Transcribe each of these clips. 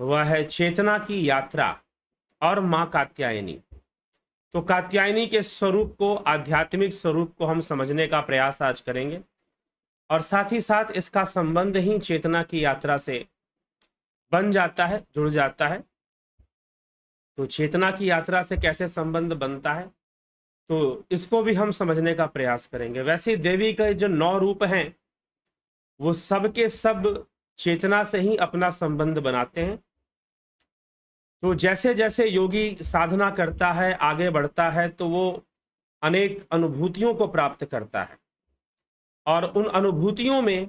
वह है चेतना की यात्रा और माँ कात्यायनी तो कात्यायनी के स्वरूप को आध्यात्मिक स्वरूप को हम समझने का प्रयास आज करेंगे और साथ ही साथ इसका संबंध ही चेतना की यात्रा से बन जाता है जुड़ जाता है तो चेतना की यात्रा से कैसे संबंध बनता है तो इसको भी हम समझने का प्रयास करेंगे वैसे देवी के जो नौ रूप हैं वो सब सब चेतना से ही अपना संबंध बनाते हैं तो जैसे जैसे योगी साधना करता है आगे बढ़ता है तो वो अनेक अनुभूतियों को प्राप्त करता है और उन अनुभूतियों में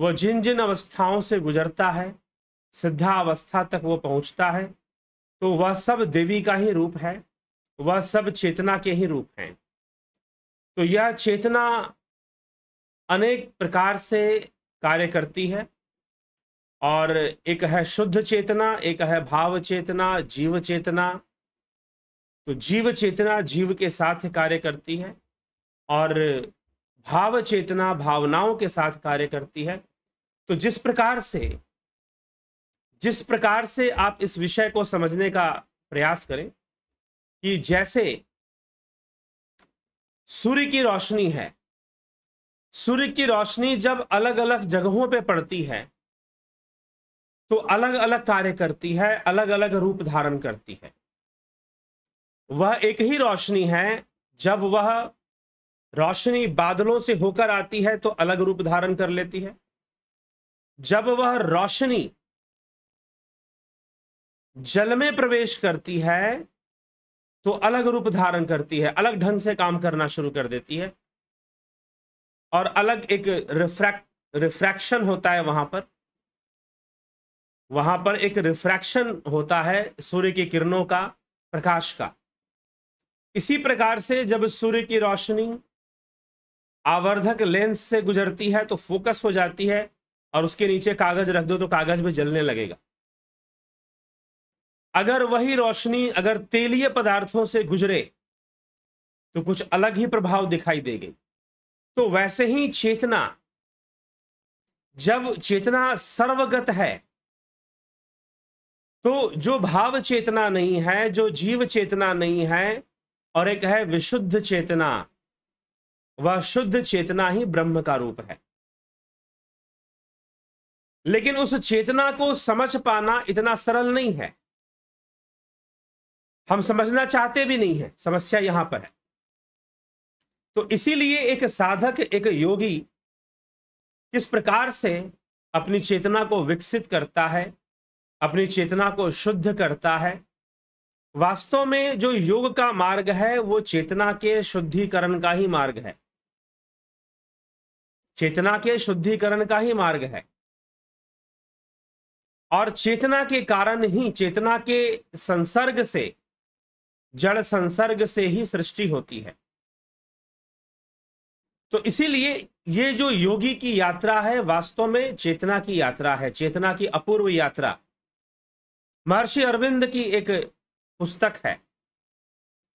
वो जिन जिन अवस्थाओं से गुजरता है सिद्धा अवस्था तक वो पहुंचता है तो वह सब देवी का ही रूप है वह सब चेतना के ही रूप हैं तो यह चेतना अनेक प्रकार से कार्य करती है और एक है शुद्ध चेतना एक है भाव चेतना जीव चेतना तो जीव चेतना जीव के साथ कार्य करती है और भाव चेतना भावनाओं के साथ कार्य करती है तो जिस प्रकार से जिस प्रकार से आप इस विषय को समझने का प्रयास करें कि जैसे सूर्य की रोशनी है सूर्य की रोशनी जब अलग अलग जगहों पे पड़ती है तो अलग अलग कार्य करती है अलग अलग रूप धारण करती है वह एक ही रोशनी है जब वह रोशनी बादलों से होकर आती है तो अलग रूप धारण कर लेती है जब वह रोशनी जल में प्रवेश करती है तो अलग रूप धारण करती है अलग ढंग से काम करना शुरू कर देती है और अलग एक रिफ्रैक्ट रिफ्रैक्शन होता है वहां पर वहां पर एक रिफ्रैक्शन होता है सूर्य की किरणों का प्रकाश का इसी प्रकार से जब सूर्य की रोशनी आवर्धक लेंस से गुजरती है तो फोकस हो जाती है और उसके नीचे कागज रख दो तो कागज में जलने लगेगा अगर वही रोशनी अगर तेलीय पदार्थों से गुजरे तो कुछ अलग ही प्रभाव दिखाई देगी तो वैसे ही चेतना जब चेतना सर्वगत है तो जो भाव चेतना नहीं है जो जीव चेतना नहीं है और एक है विशुद्ध चेतना वह शुद्ध चेतना ही ब्रह्म का रूप है लेकिन उस चेतना को समझ पाना इतना सरल नहीं है हम समझना चाहते भी नहीं है समस्या यहां पर है तो इसीलिए एक साधक एक योगी किस प्रकार से अपनी चेतना को विकसित करता है अपनी चेतना को शुद्ध करता है वास्तव में जो योग का मार्ग है वो चेतना के शुद्धिकरण का ही मार्ग है चेतना के शुद्धिकरण का ही मार्ग है और चेतना के कारण ही चेतना के संसर्ग से जड़ संसर्ग से ही सृष्टि होती है तो इसीलिए ये जो योगी की यात्रा है वास्तव में चेतना की यात्रा है चेतना की अपूर्व यात्रा महर्षि अरविंद की एक पुस्तक है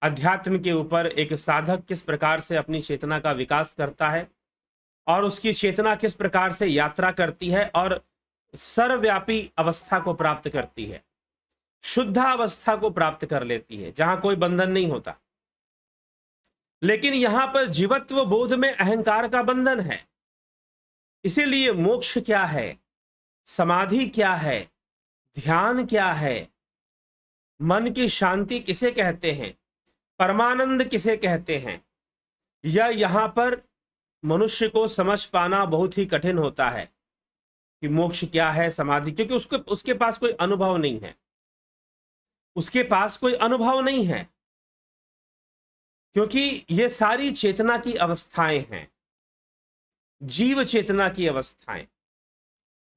अध्यात्म के ऊपर एक साधक किस प्रकार से अपनी चेतना का विकास करता है और उसकी चेतना किस प्रकार से यात्रा करती है और सर्वव्यापी अवस्था को प्राप्त करती है शुद्धा अवस्था को प्राप्त कर लेती है जहां कोई बंधन नहीं होता लेकिन यहां पर जीवत्व बोध में अहंकार का बंधन है इसीलिए मोक्ष क्या है समाधि क्या है ध्यान क्या है मन की शांति किसे कहते हैं परमानंद किसे कहते हैं या यहाँ पर मनुष्य को समझ पाना बहुत ही कठिन होता है कि मोक्ष क्या है समाधि क्योंकि उसको उसके पास कोई अनुभव नहीं है उसके पास कोई अनुभव नहीं है क्योंकि ये सारी चेतना की अवस्थाएं हैं जीव चेतना की अवस्थाएं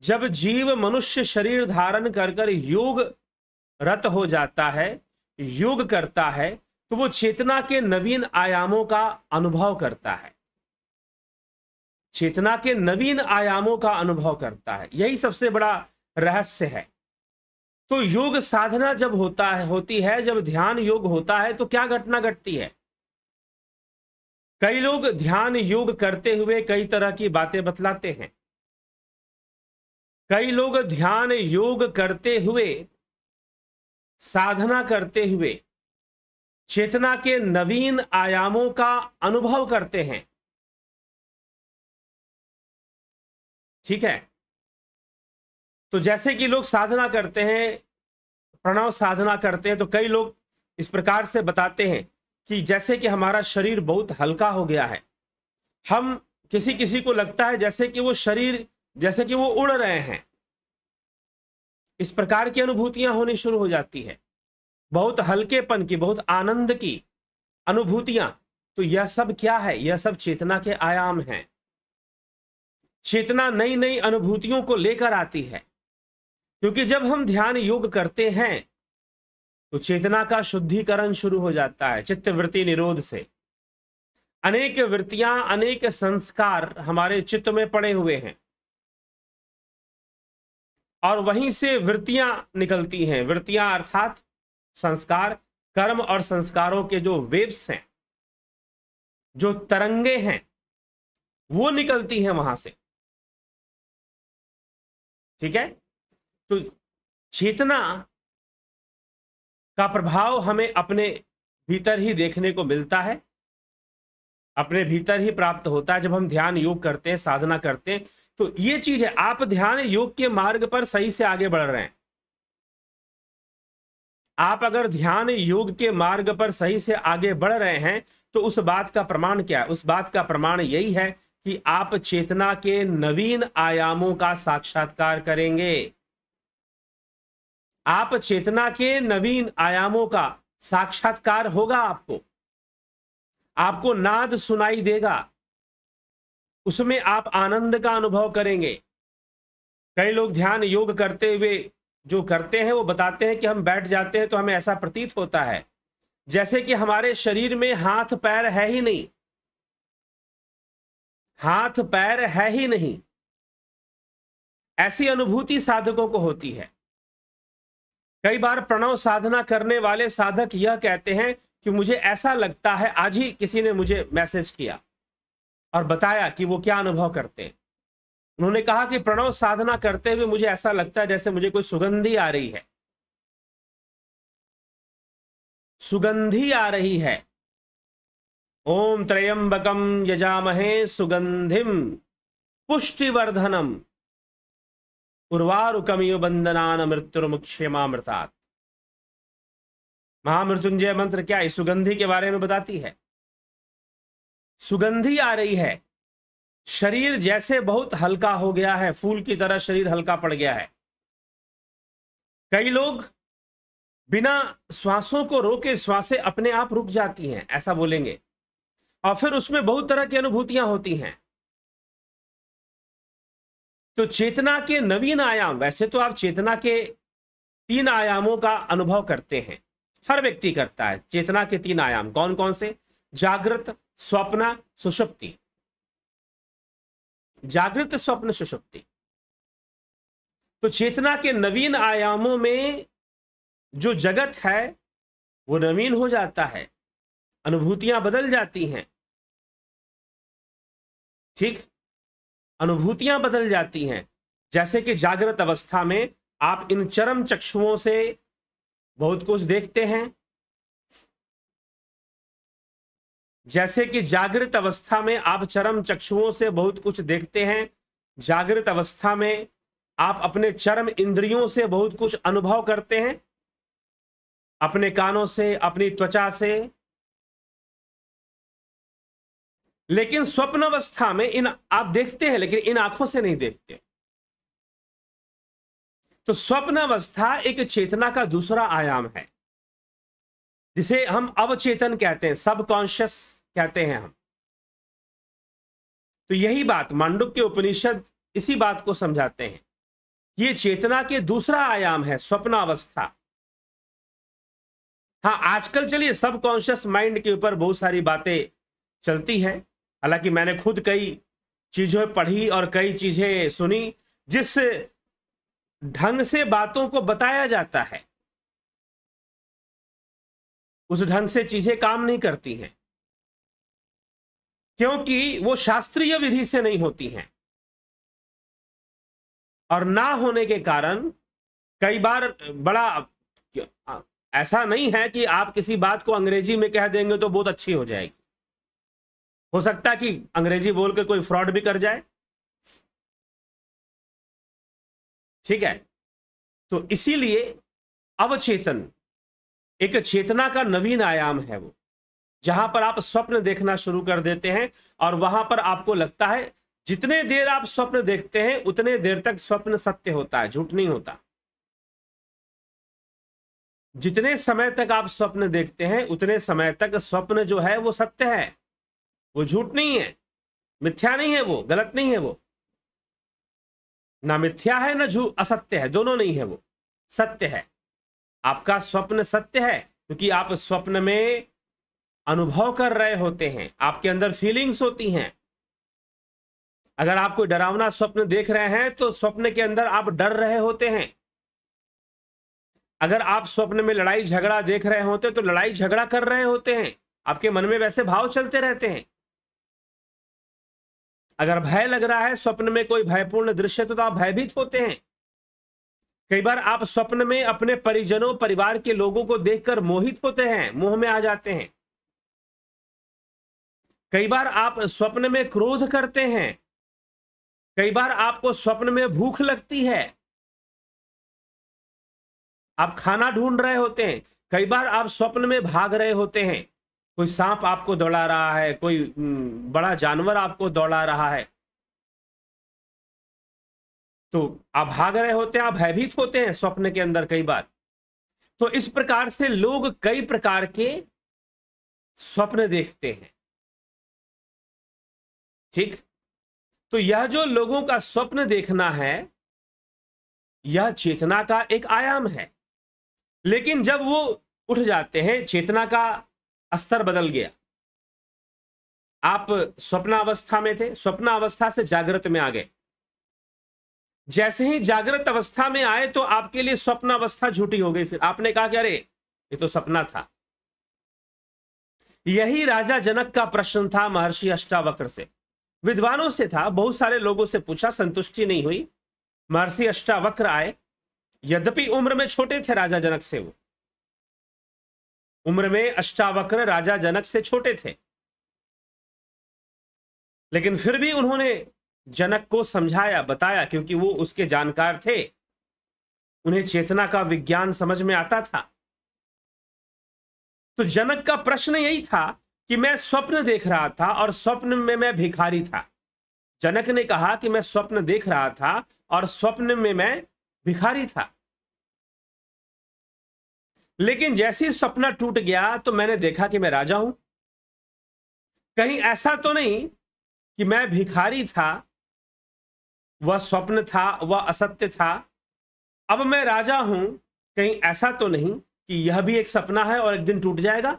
जब जीव मनुष्य शरीर धारण कर कर योग रत हो जाता है योग करता है तो वो चेतना के नवीन आयामों का अनुभव करता है चेतना के नवीन आयामों का अनुभव करता है यही सबसे बड़ा रहस्य है तो योग साधना जब होता है होती है जब ध्यान योग होता है तो क्या घटना घटती है कई लोग ध्यान योग करते हुए कई तरह की बातें बतलाते हैं कई लोग ध्यान योग करते हुए साधना करते हुए चेतना के नवीन आयामों का अनुभव करते हैं ठीक है तो जैसे कि लोग साधना करते हैं प्रणव साधना करते हैं तो कई लोग इस प्रकार से बताते हैं कि जैसे कि हमारा शरीर बहुत हल्का हो गया है हम किसी किसी को लगता है जैसे कि वो शरीर जैसे कि वो उड़ रहे हैं इस प्रकार की अनुभूतियां होनी शुरू हो जाती है बहुत हल्केपन की बहुत आनंद की अनुभूतियां तो यह सब क्या है यह सब चेतना के आयाम हैं चेतना नई नई अनुभूतियों को लेकर आती है क्योंकि जब हम ध्यान योग करते हैं तो चेतना का शुद्धिकरण शुरू हो जाता है चित्तवृत्ति निरोध से अनेक वृत्तियां अनेक संस्कार हमारे चित्त में पड़े हुए हैं और वहीं से वृत्तियां निकलती हैं वृत्तियां अर्थात संस्कार कर्म और संस्कारों के जो वेब्स हैं जो तरंगे हैं वो निकलती हैं वहां से ठीक है तो चेतना का प्रभाव हमें अपने भीतर ही देखने को मिलता है अपने भीतर ही प्राप्त होता है जब हम ध्यान योग करते हैं साधना करते हैं तो ये चीज है आप ध्यान योग के मार्ग पर सही से आगे बढ़ रहे हैं आप अगर ध्यान योग के मार्ग पर सही से आगे बढ़ रहे हैं तो उस बात का प्रमाण क्या है उस बात का प्रमाण यही है कि आप चेतना के नवीन आयामों का साक्षात्कार करेंगे आप चेतना के नवीन आयामों का साक्षात्कार होगा आपको आपको नाद सुनाई देगा उसमें आप आनंद का अनुभव करेंगे कई लोग ध्यान योग करते हुए जो करते हैं वो बताते हैं कि हम बैठ जाते हैं तो हमें ऐसा प्रतीत होता है जैसे कि हमारे शरीर में हाथ पैर है ही नहीं हाथ पैर है ही नहीं ऐसी अनुभूति साधकों को होती है कई बार प्रणव साधना करने वाले साधक यह कहते हैं कि मुझे ऐसा लगता है आज ही किसी ने मुझे मैसेज किया और बताया कि वो क्या अनुभव करते हैं उन्होंने कहा कि प्रणव साधना करते हुए मुझे ऐसा लगता है जैसे मुझे कोई सुगंधी आ रही है सुगंधी आ रही है ओम त्रयंबकम यजामहे सुगंधिम पुष्टिवर्धनम उर्वारुकमियो बंदनान मृत्युर्मुक्षमामृतात् महामृत्युंजय मंत्र क्या इस सुगंधी के बारे में बताती है सुगंधी आ रही है शरीर जैसे बहुत हल्का हो गया है फूल की तरह शरीर हल्का पड़ गया है कई लोग बिना श्वासों को रोके श्वासें अपने आप रुक जाती हैं ऐसा बोलेंगे और फिर उसमें बहुत तरह की अनुभूतियां होती हैं तो चेतना के नवीन आयाम वैसे तो आप चेतना के तीन आयामों का अनुभव करते हैं हर व्यक्ति करता है चेतना के तीन आयाम कौन कौन से जागृत स्वप्न सुषुप्ति जागृत स्वप्न सुषुप्ति तो चेतना के नवीन आयामों में जो जगत है वो नवीन हो जाता है अनुभूतियां बदल जाती हैं ठीक अनुभूतियां बदल जाती हैं जैसे कि जागृत अवस्था में आप इन चरम चक्षुओं से बहुत कुछ देखते हैं जैसे कि जागृत अवस्था में आप चरम चक्षुओं से बहुत कुछ देखते हैं जागृत अवस्था में आप अपने चरम इंद्रियों से बहुत कुछ अनुभव करते हैं अपने कानों से अपनी त्वचा से लेकिन स्वप्न अवस्था में इन आप देखते हैं लेकिन इन आंखों से नहीं देखते तो स्वप्न अवस्था एक चेतना का दूसरा आयाम है जिसे हम अवचेतन कहते हैं सबकॉन्शियस कहते हैं हम तो यही बात मांडुक के उपनिषद इसी बात को समझाते हैं ये चेतना के दूसरा आयाम है स्वप्नावस्था हाँ आजकल चलिए सब कॉन्शियस माइंड के ऊपर बहुत सारी बातें चलती हैं हालांकि मैंने खुद कई चीजें पढ़ी और कई चीजें सुनी जिस ढंग से बातों को बताया जाता है उस ढंग से चीजें काम नहीं करती हैं क्योंकि वो शास्त्रीय विधि से नहीं होती हैं और ना होने के कारण कई बार बड़ा ऐसा नहीं है कि आप किसी बात को अंग्रेजी में कह देंगे तो बहुत अच्छी हो जाएगी हो सकता है कि अंग्रेजी बोल के कोई फ्रॉड भी कर जाए ठीक है तो इसीलिए अवचेतन एक चेतना का नवीन आयाम है वो जहां पर आप स्वप्न देखना शुरू कर देते हैं और वहां पर आपको लगता है जितने देर आप स्वप्न देखते हैं उतने देर तक स्वप्न सत्य होता है झूठ नहीं होता जितने समय तक आप स्वप्न देखते हैं उतने समय तक स्वप्न जो है वो सत्य है वो झूठ नहीं है मिथ्या नहीं है वो गलत नहीं है वो ना मिथ्या है ना झूठ असत्य है दोनों नहीं है वो सत्य है आपका स्वप्न सत्य है क्योंकि आप स्वप्न में अनुभव कर रहे होते हैं आपके अंदर फीलिंग्स होती हैं अगर आप कोई डरावना स्वप्न देख रहे हैं तो स्वप्न के अंदर आप डर रहे होते हैं अगर आप स्वप्न में लड़ाई झगड़ा देख रहे होते तो लड़ाई झगड़ा कर रहे होते हैं आपके मन में वैसे भाव चलते रहते हैं अगर भय लग रहा है स्वप्न में कोई भयपूर्ण दृश्य तो आप भयभीत होते हैं कई बार आप स्वप्न में अपने परिजनों परिवार के लोगों को देखकर मोहित होते हैं मोह में आ जाते हैं कई बार आप स्वप्न में क्रोध करते हैं कई बार आपको स्वप्न में भूख लगती है आप खाना ढूंढ रहे होते हैं कई बार आप स्वप्न में भाग रहे होते हैं कोई सांप आपको दौड़ा रहा है कोई हम्म, बड़ा जानवर आपको दौड़ा रहा है तो आप भाग रहे होते हैं आप भयभीत होते हैं स्वप्न के अंदर कई बार तो इस प्रकार से लोग कई प्रकार के स्वप्न देखते हैं ठीक तो यह जो लोगों का स्वप्न देखना है यह चेतना का एक आयाम है लेकिन जब वो उठ जाते हैं चेतना का स्तर बदल गया आप स्वप्नावस्था में थे स्वप्नावस्था से जागृत में आ गए जैसे ही जागृत अवस्था में आए तो आपके लिए स्वप्नावस्था झूठी हो गई फिर आपने कहा कि अरे ये तो सपना था यही राजा जनक का प्रश्न था महर्षि अष्टावक्र से विद्वानों से था बहुत सारे लोगों से पूछा संतुष्टि नहीं हुई महर्षि अष्टावक्र आए यद्यपि उम्र में छोटे थे राजा जनक से वो उम्र में अष्टावक्र राजा जनक से छोटे थे लेकिन फिर भी उन्होंने जनक को समझाया बताया क्योंकि वो उसके जानकार थे उन्हें चेतना का विज्ञान समझ में आता था तो जनक का प्रश्न यही था कि मैं स्वप्न देख रहा था और स्वप्न में मैं भिखारी था जनक ने कहा कि मैं स्वप्न देख रहा था और स्वप्न में मैं भिखारी था लेकिन जैसे ही सपना टूट गया तो मैंने देखा कि मैं राजा हूं कहीं ऐसा तो नहीं कि मैं भिखारी था वह स्वप्न था वह असत्य था अब मैं राजा हूं कहीं ऐसा तो नहीं कि यह भी एक सपना है और एक दिन टूट जाएगा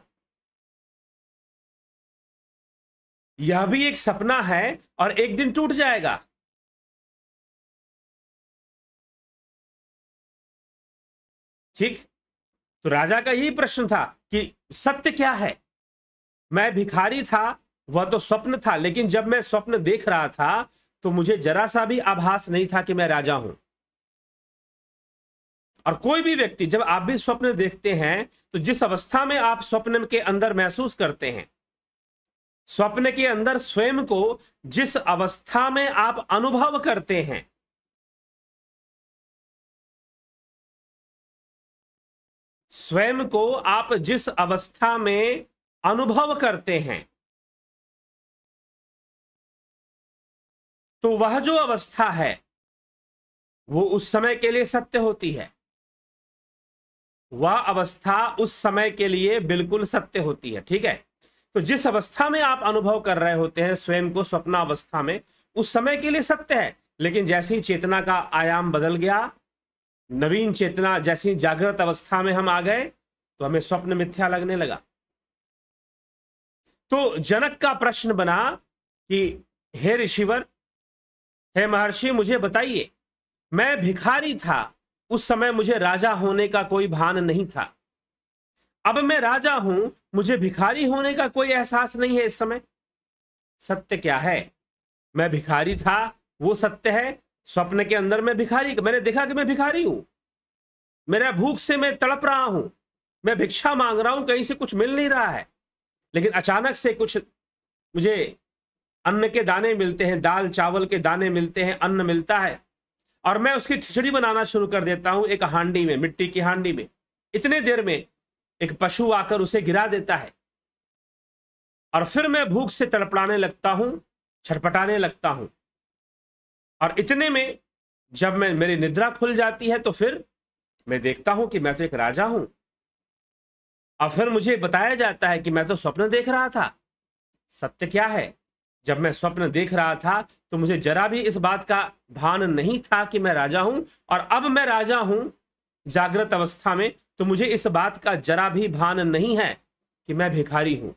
यह भी एक सपना है और एक दिन टूट जाएगा ठीक तो राजा का यही प्रश्न था कि सत्य क्या है मैं भिखारी था वह तो स्वप्न था लेकिन जब मैं स्वप्न देख रहा था तो मुझे जरा सा भी आभास नहीं था कि मैं राजा हूं और कोई भी व्यक्ति जब आप भी स्वप्न देखते हैं तो जिस अवस्था में आप स्वप्न के अंदर महसूस करते हैं स्वप्न के अंदर स्वयं को जिस अवस्था में आप अनुभव करते हैं स्वयं को आप जिस अवस्था में अनुभव करते हैं तो वह जो अवस्था है वो उस समय के लिए सत्य होती है वह अवस्था उस समय के लिए बिल्कुल सत्य होती है ठीक है तो जिस अवस्था में आप अनुभव कर रहे होते हैं स्वयं को स्वप्नावस्था में उस समय के लिए सत्य है लेकिन जैसे ही चेतना का आयाम बदल गया नवीन चेतना जैसी जागृत अवस्था में हम आ गए तो हमें स्वप्न मिथ्या लगने लगा तो जनक का प्रश्न बना कि हे ऋषिवर हे महर्षि मुझे बताइए मैं भिखारी था उस समय मुझे राजा होने का कोई भान नहीं था अब मैं राजा हूं मुझे भिखारी होने का कोई एहसास नहीं है इस समय सत्य क्या है मैं भिखारी था वो सत्य है स्वप्न के अंदर मैं भिखारी मैंने देखा कि मैं भिखारी हूं मेरा भूख से मैं तड़प रहा हूं मैं भिक्षा मांग रहा हूं कहीं से कुछ मिल नहीं रहा है लेकिन अचानक से कुछ मुझे अन्न के दाने मिलते हैं दाल चावल के दाने मिलते हैं अन्न मिलता है और मैं उसकी खिचड़ी बनाना शुरू कर देता हूं एक हांडी में मिट्टी की हांडी में इतने देर में एक पशु आकर उसे गिरा देता है और फिर मैं भूख से तड़पड़ाने लगता हूं छटपटाने लगता हूं और इतने में जब मैं मेरी निद्रा खुल जाती है तो फिर मैं देखता हूं कि मैं तो एक राजा हूं और फिर मुझे बताया जाता है कि मैं तो स्वप्न देख रहा था सत्य क्या है जब मैं स्वप्न देख रहा था तो मुझे जरा भी इस बात का भान नहीं था कि मैं राजा हूं और अब मैं राजा हूं जागृत अवस्था में तो मुझे इस बात का जरा भी भान नहीं है कि मैं भिखारी हूं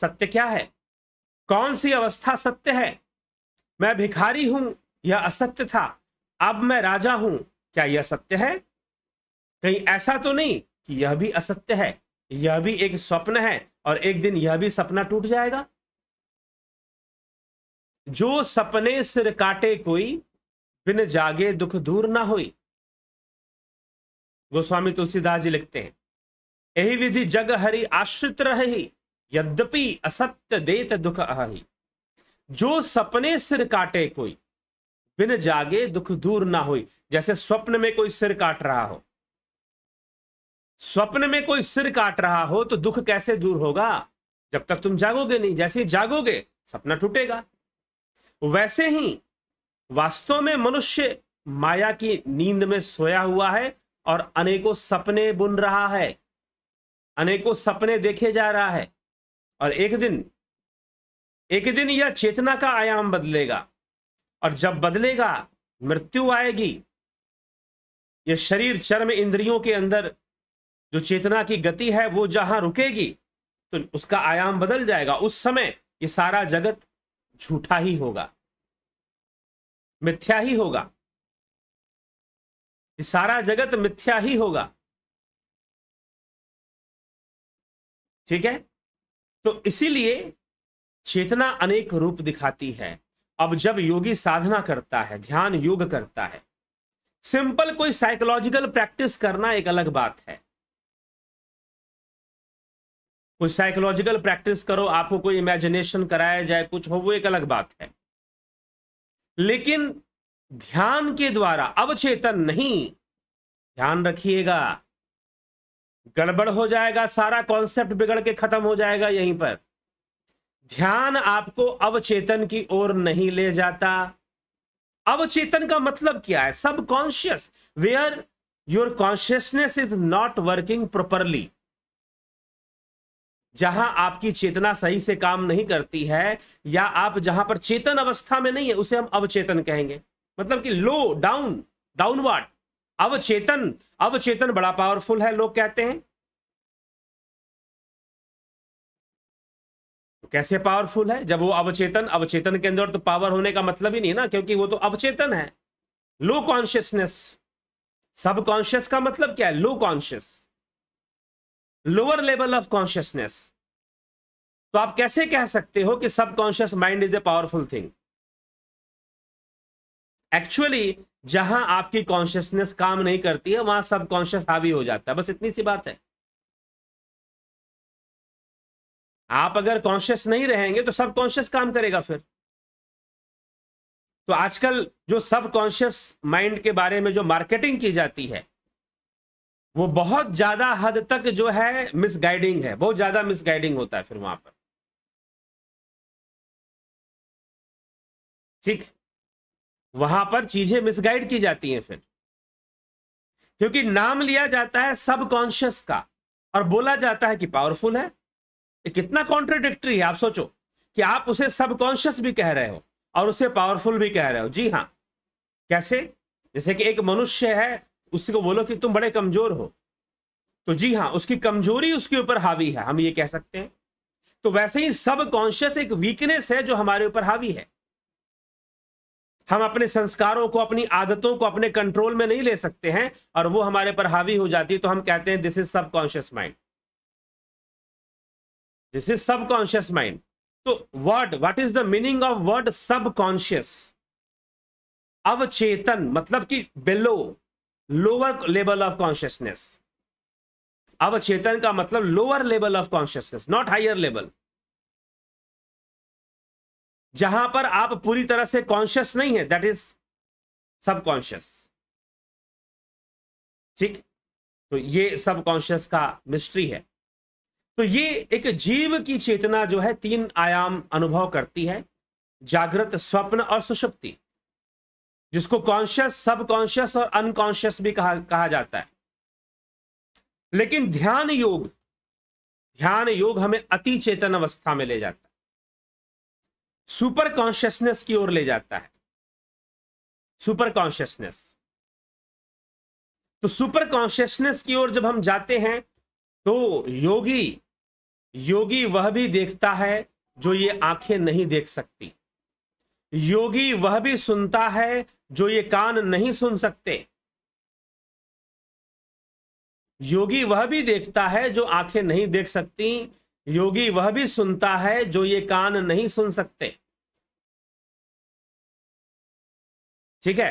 सत्य क्या है कौन सी अवस्था सत्य है मैं भिखारी हूं यह असत्य था अब मैं राजा हूं क्या यह सत्य है कहीं ऐसा तो नहीं कि यह भी असत्य है यह भी एक स्वप्न है और एक दिन यह भी सपना टूट जाएगा जो सपने सिर काटे कोई बिन जागे दुख दूर ना हुई गोस्वामी तुलसीदास जी लिखते हैं यही विधि जग हरि आश्रित रही यद्यपि असत्य देत दुख अहि जो सपने सिर काटे कोई बिन जागे दुख दूर ना हो जैसे स्वप्न में कोई सिर काट रहा हो स्वप्न में कोई सिर काट रहा हो तो दुख कैसे दूर होगा जब तक तुम जागोगे नहीं जैसे ही जागोगे सपना टूटेगा वैसे ही वास्तव में मनुष्य माया की नींद में सोया हुआ है और अनेकों सपने बुन रहा है अनेकों सपने देखे जा रहा है और एक दिन एक दिन यह चेतना का आयाम बदलेगा और जब बदलेगा मृत्यु आएगी यह शरीर चर्म इंद्रियों के अंदर जो चेतना की गति है वो जहां रुकेगी तो उसका आयाम बदल जाएगा उस समय ये सारा जगत झूठा ही होगा मिथ्या ही होगा कि सारा जगत मिथ्या ही होगा ठीक है तो इसीलिए चेतना अनेक रूप दिखाती है अब जब योगी साधना करता है ध्यान योग करता है सिंपल कोई साइकोलॉजिकल प्रैक्टिस करना एक अलग बात है कोई साइकोलॉजिकल प्रैक्टिस करो आपको कोई इमेजिनेशन कराया जाए कुछ हो वो एक अलग बात है लेकिन ध्यान के द्वारा अवचेतन नहीं ध्यान रखिएगा गड़बड़ हो जाएगा सारा कॉन्सेप्ट बिगड़ के खत्म हो जाएगा यहीं पर ध्यान आपको अवचेतन की ओर नहीं ले जाता अवचेतन का मतलब क्या है subconscious where your consciousness is not working properly जहां आपकी चेतना सही से काम नहीं करती है या आप जहां पर चेतन अवस्था में नहीं है उसे हम अवचेतन कहेंगे मतलब कि लो डाउन डाउनवर्ड अवचेतन अवचेतन बड़ा पावरफुल है लोग कहते हैं तो कैसे पावरफुल है जब वो अवचेतन अवचेतन के अंदर तो पावर होने का मतलब ही नहीं ना क्योंकि वो तो अवचेतन है लो कॉन्शियसनेस सब कॉन्शियस का मतलब क्या है low conscious lower level of consciousness तो आप कैसे कह सकते हो कि subconscious mind is a powerful thing actually जहां आपकी कॉन्शियसनेस काम नहीं करती है वहां सब कॉन्शियस हावी हो जाता है बस इतनी सी बात है आप अगर कॉन्शियस नहीं रहेंगे तो सब कॉन्शियस काम करेगा फिर तो आजकल जो सब कॉन्शियस माइंड के बारे में जो मार्केटिंग की जाती है वो बहुत ज्यादा हद तक जो है मिसगाइडिंग है बहुत ज्यादा मिसगाइडिंग होता है फिर वहां पर ठीक वहां पर चीजें मिसगाइड की जाती हैं फिर क्योंकि नाम लिया जाता है सब कॉन्शियस का और बोला जाता है कि पावरफुल है ये कितना कॉन्ट्रोडिक्टरी है आप सोचो कि आप उसे सब कॉन्शियस भी कह रहे हो और उसे पावरफुल भी कह रहे हो जी हाँ कैसे जैसे कि एक मनुष्य है उसको बोलो कि तुम बड़े कमजोर हो तो जी हाँ उसकी कमजोरी उसके ऊपर हावी है हम ये कह सकते हैं तो वैसे ही सब कॉन्शियस एक वीकनेस है जो हमारे ऊपर हावी है हम अपने संस्कारों को अपनी आदतों को अपने कंट्रोल में नहीं ले सकते हैं और वो हमारे पर हावी हो जाती है तो हम कहते हैं this is subconscious mind this is subconscious mind तो word what is the meaning of word subconscious अवचेतन मतलब कि below lower level of consciousness अवचेतन का मतलब lower level of consciousness not higher level जहां पर आप पूरी तरह से कॉन्शियस नहीं है दैट इज सबकॉन्शियस ठीक तो ये सबकॉन्शियस का मिस्ट्री है तो ये एक जीव की चेतना जो है तीन आयाम अनुभव करती है जागृत स्वप्न और सुषुप्ति जिसको कॉन्शियस सब कॉन्शियस और अनकॉन्शियस भी कहा कहा जाता है लेकिन ध्यान योग ध्यान योग हमें अति चेतन अवस्था में ले जाता है सुपर कॉन्शियसनेस की ओर ले जाता है सुपर कॉन्शियसनेस तो सुपर कॉन्शियसनेस की ओर जब हम जाते हैं तो योगी योगी वह भी देखता है जो ये आंखें नहीं देख सकती योगी वह भी सुनता है जो ये कान नहीं सुन सकते योगी वह भी देखता है जो आंखें नहीं देख सकती योगी वह भी सुनता है जो ये कान नहीं सुन सकते ठीक है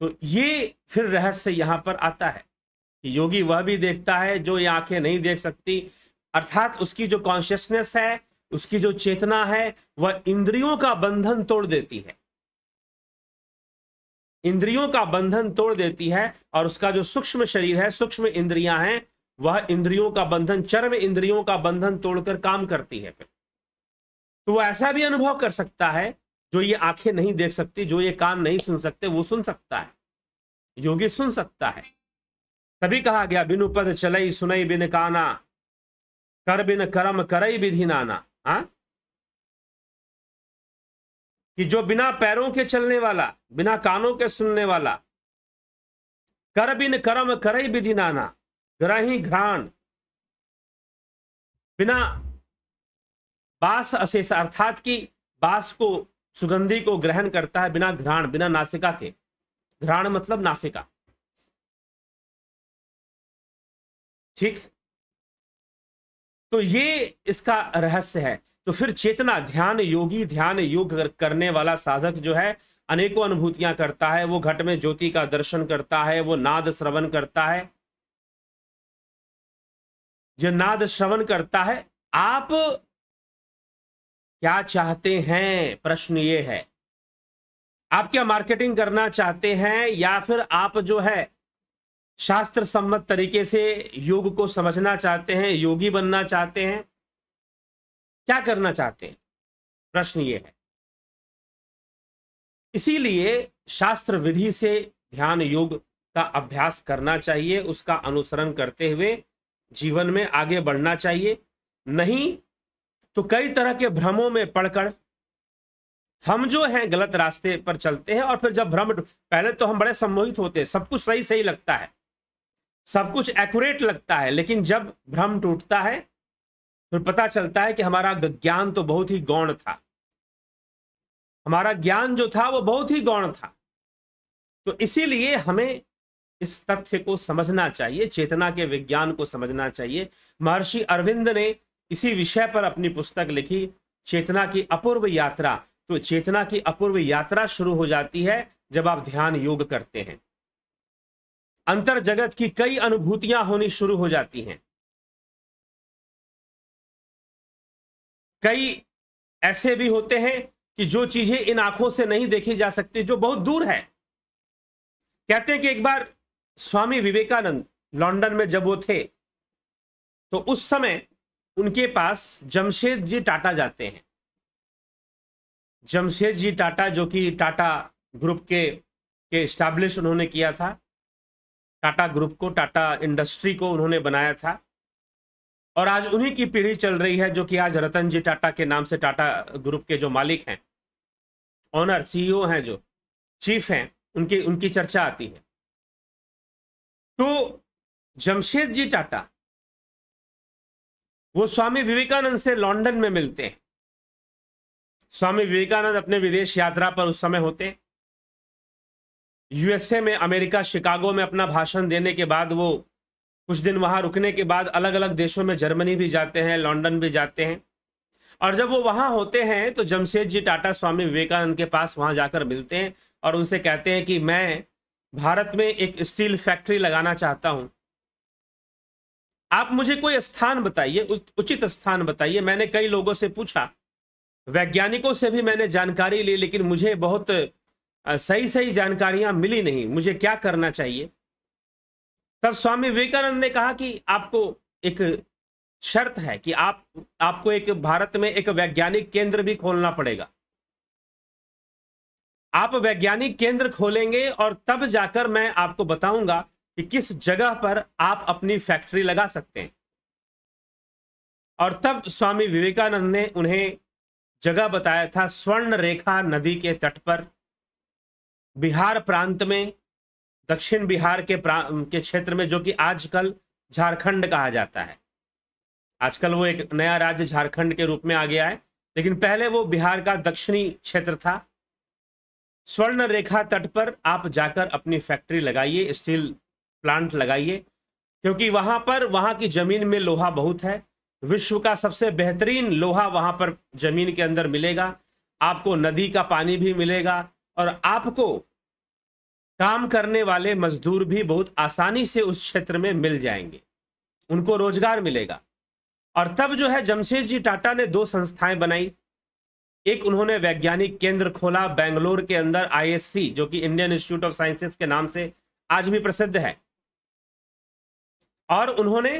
तो ये फिर रहस्य यहां पर आता है कि योगी वह भी देखता है जो ये आंखें नहीं देख सकती अर्थात उसकी जो कॉन्शियसनेस है उसकी जो चेतना है वह इंद्रियों का बंधन तोड़ देती है इंद्रियों का बंधन तोड़ देती है और उसका जो सूक्ष्म शरीर है सूक्ष्म इंद्रियां हैं वह इंद्रियों का बंधन चर्म इंद्रियों का बंधन तोड़कर काम करती है फिर तो वह ऐसा भी अनुभव कर सकता है जो ये आंखें नहीं देख सकती जो ये कान नहीं सुन सकते वो सुन सकता है योगी सुन सकता है तभी कहा गया बिनु पद चलई सुनई बिन काना कर बिन करम करई विधि नाना हा? कि जो बिना पैरों के चलने वाला बिना कानों के सुनने वाला कर बिन करम करई विधि नाना ग्रही घ्राण बिना बास अशेष अर्थात की बास को सुगंधि को ग्रहण करता है बिना घ्राण बिना नासिका के घ्राण मतलब नासिका ठीक तो ये इसका रहस्य है तो फिर चेतना ध्यान योगी ध्यान योग करने वाला साधक जो है अनेकों अनुभूतियां करता है वो घट में ज्योति का दर्शन करता है वो नाद श्रवण करता है जो नाद श्रवण करता है आप क्या चाहते हैं प्रश्न ये है आप क्या मार्केटिंग करना चाहते हैं या फिर आप जो है शास्त्र सम्मत तरीके से योग को समझना चाहते हैं योगी बनना चाहते हैं क्या करना चाहते हैं प्रश्न ये है इसीलिए शास्त्र विधि से ध्यान योग का अभ्यास करना चाहिए उसका अनुसरण करते हुए जीवन में आगे बढ़ना चाहिए नहीं तो कई तरह के भ्रमों में पड़कर हम जो हैं गलत रास्ते पर चलते हैं और फिर जब भ्रम पहले तो हम बड़े सम्मोहित होते हैं सब कुछ सही सही लगता है सब कुछ एक्यूरेट लगता है लेकिन जब भ्रम टूटता है फिर पता चलता है कि हमारा ज्ञान तो बहुत ही गौण था हमारा ज्ञान जो था वो बहुत ही गौण था तो इसीलिए हमें इस तथ्य को समझना चाहिए चेतना के विज्ञान को समझना चाहिए महर्षि अरविंद ने इसी विषय पर अपनी पुस्तक लिखी चेतना की अपूर्व यात्रा तो चेतना की अपूर्व यात्रा शुरू हो जाती है जब आप ध्यान योग करते हैं अंतर जगत की कई अनुभूतियां होनी शुरू हो जाती हैं कई ऐसे भी होते हैं कि जो चीजें इन आंखों से नहीं देखी जा सकती जो बहुत दूर है कहते हैं कि एक बार स्वामी विवेकानंद लंदन में जब वो थे तो उस समय उनके पास जमशेद जी टाटा जाते हैं जमशेद जी टाटा जो कि टाटा ग्रुप के के स्टैब्लिश उन्होंने किया था टाटा ग्रुप को टाटा इंडस्ट्री को उन्होंने बनाया था और आज उन्हीं की पीढ़ी चल रही है जो कि आज रतन जी टाटा के नाम से टाटा ग्रुप के जो मालिक हैं ऑनर सीईओ हैं जो चीफ हैं उनकी उनकी चर्चा आती है तो जमशेद जी टाटा वो स्वामी विवेकानंद से लंदन में मिलते हैं स्वामी विवेकानंद अपने विदेश यात्रा पर उस समय होते यूएसए में अमेरिका शिकागो में अपना भाषण देने के बाद वो कुछ दिन वहां रुकने के बाद अलग अलग देशों में जर्मनी भी जाते हैं लंदन भी जाते हैं और जब वो वहां होते हैं तो जमशेद जी टाटा स्वामी विवेकानंद के पास वहां जाकर मिलते हैं और उनसे कहते हैं कि मैं भारत में एक स्टील फैक्ट्री लगाना चाहता हूं आप मुझे कोई स्थान बताइए उचित स्थान बताइए मैंने कई लोगों से पूछा वैज्ञानिकों से भी मैंने जानकारी ली लेकिन मुझे बहुत सही सही जानकारियां मिली नहीं मुझे क्या करना चाहिए तब स्वामी विवेकानंद ने कहा कि आपको एक शर्त है कि आप आपको एक भारत में एक वैज्ञानिक केंद्र भी खोलना पड़ेगा आप वैज्ञानिक केंद्र खोलेंगे और तब जाकर मैं आपको बताऊंगा कि किस जगह पर आप अपनी फैक्ट्री लगा सकते हैं और तब स्वामी विवेकानंद ने उन्हें जगह बताया था स्वर्ण रेखा नदी के तट पर बिहार प्रांत में दक्षिण बिहार के के क्षेत्र में जो कि आजकल झारखंड कहा जाता है आजकल वो एक नया राज्य झारखंड के रूप में आ गया है लेकिन पहले वो बिहार का दक्षिणी क्षेत्र था स्वर्ण रेखा तट पर आप जाकर अपनी फैक्ट्री लगाइए स्टील प्लांट लगाइए क्योंकि वहां पर वहां की जमीन में लोहा बहुत है विश्व का सबसे बेहतरीन लोहा वहां पर जमीन के अंदर मिलेगा आपको नदी का पानी भी मिलेगा और आपको काम करने वाले मजदूर भी बहुत आसानी से उस क्षेत्र में मिल जाएंगे उनको रोजगार मिलेगा और तब जो है जमशेद जी टाटा ने दो संस्थाएं बनाई एक उन्होंने वैज्ञानिक केंद्र खोला बेंगलोर के अंदर आईएससी जो कि इंडियन इंस्टीट्यूट ऑफ साइंसेस के नाम से आज भी प्रसिद्ध है और उन्होंने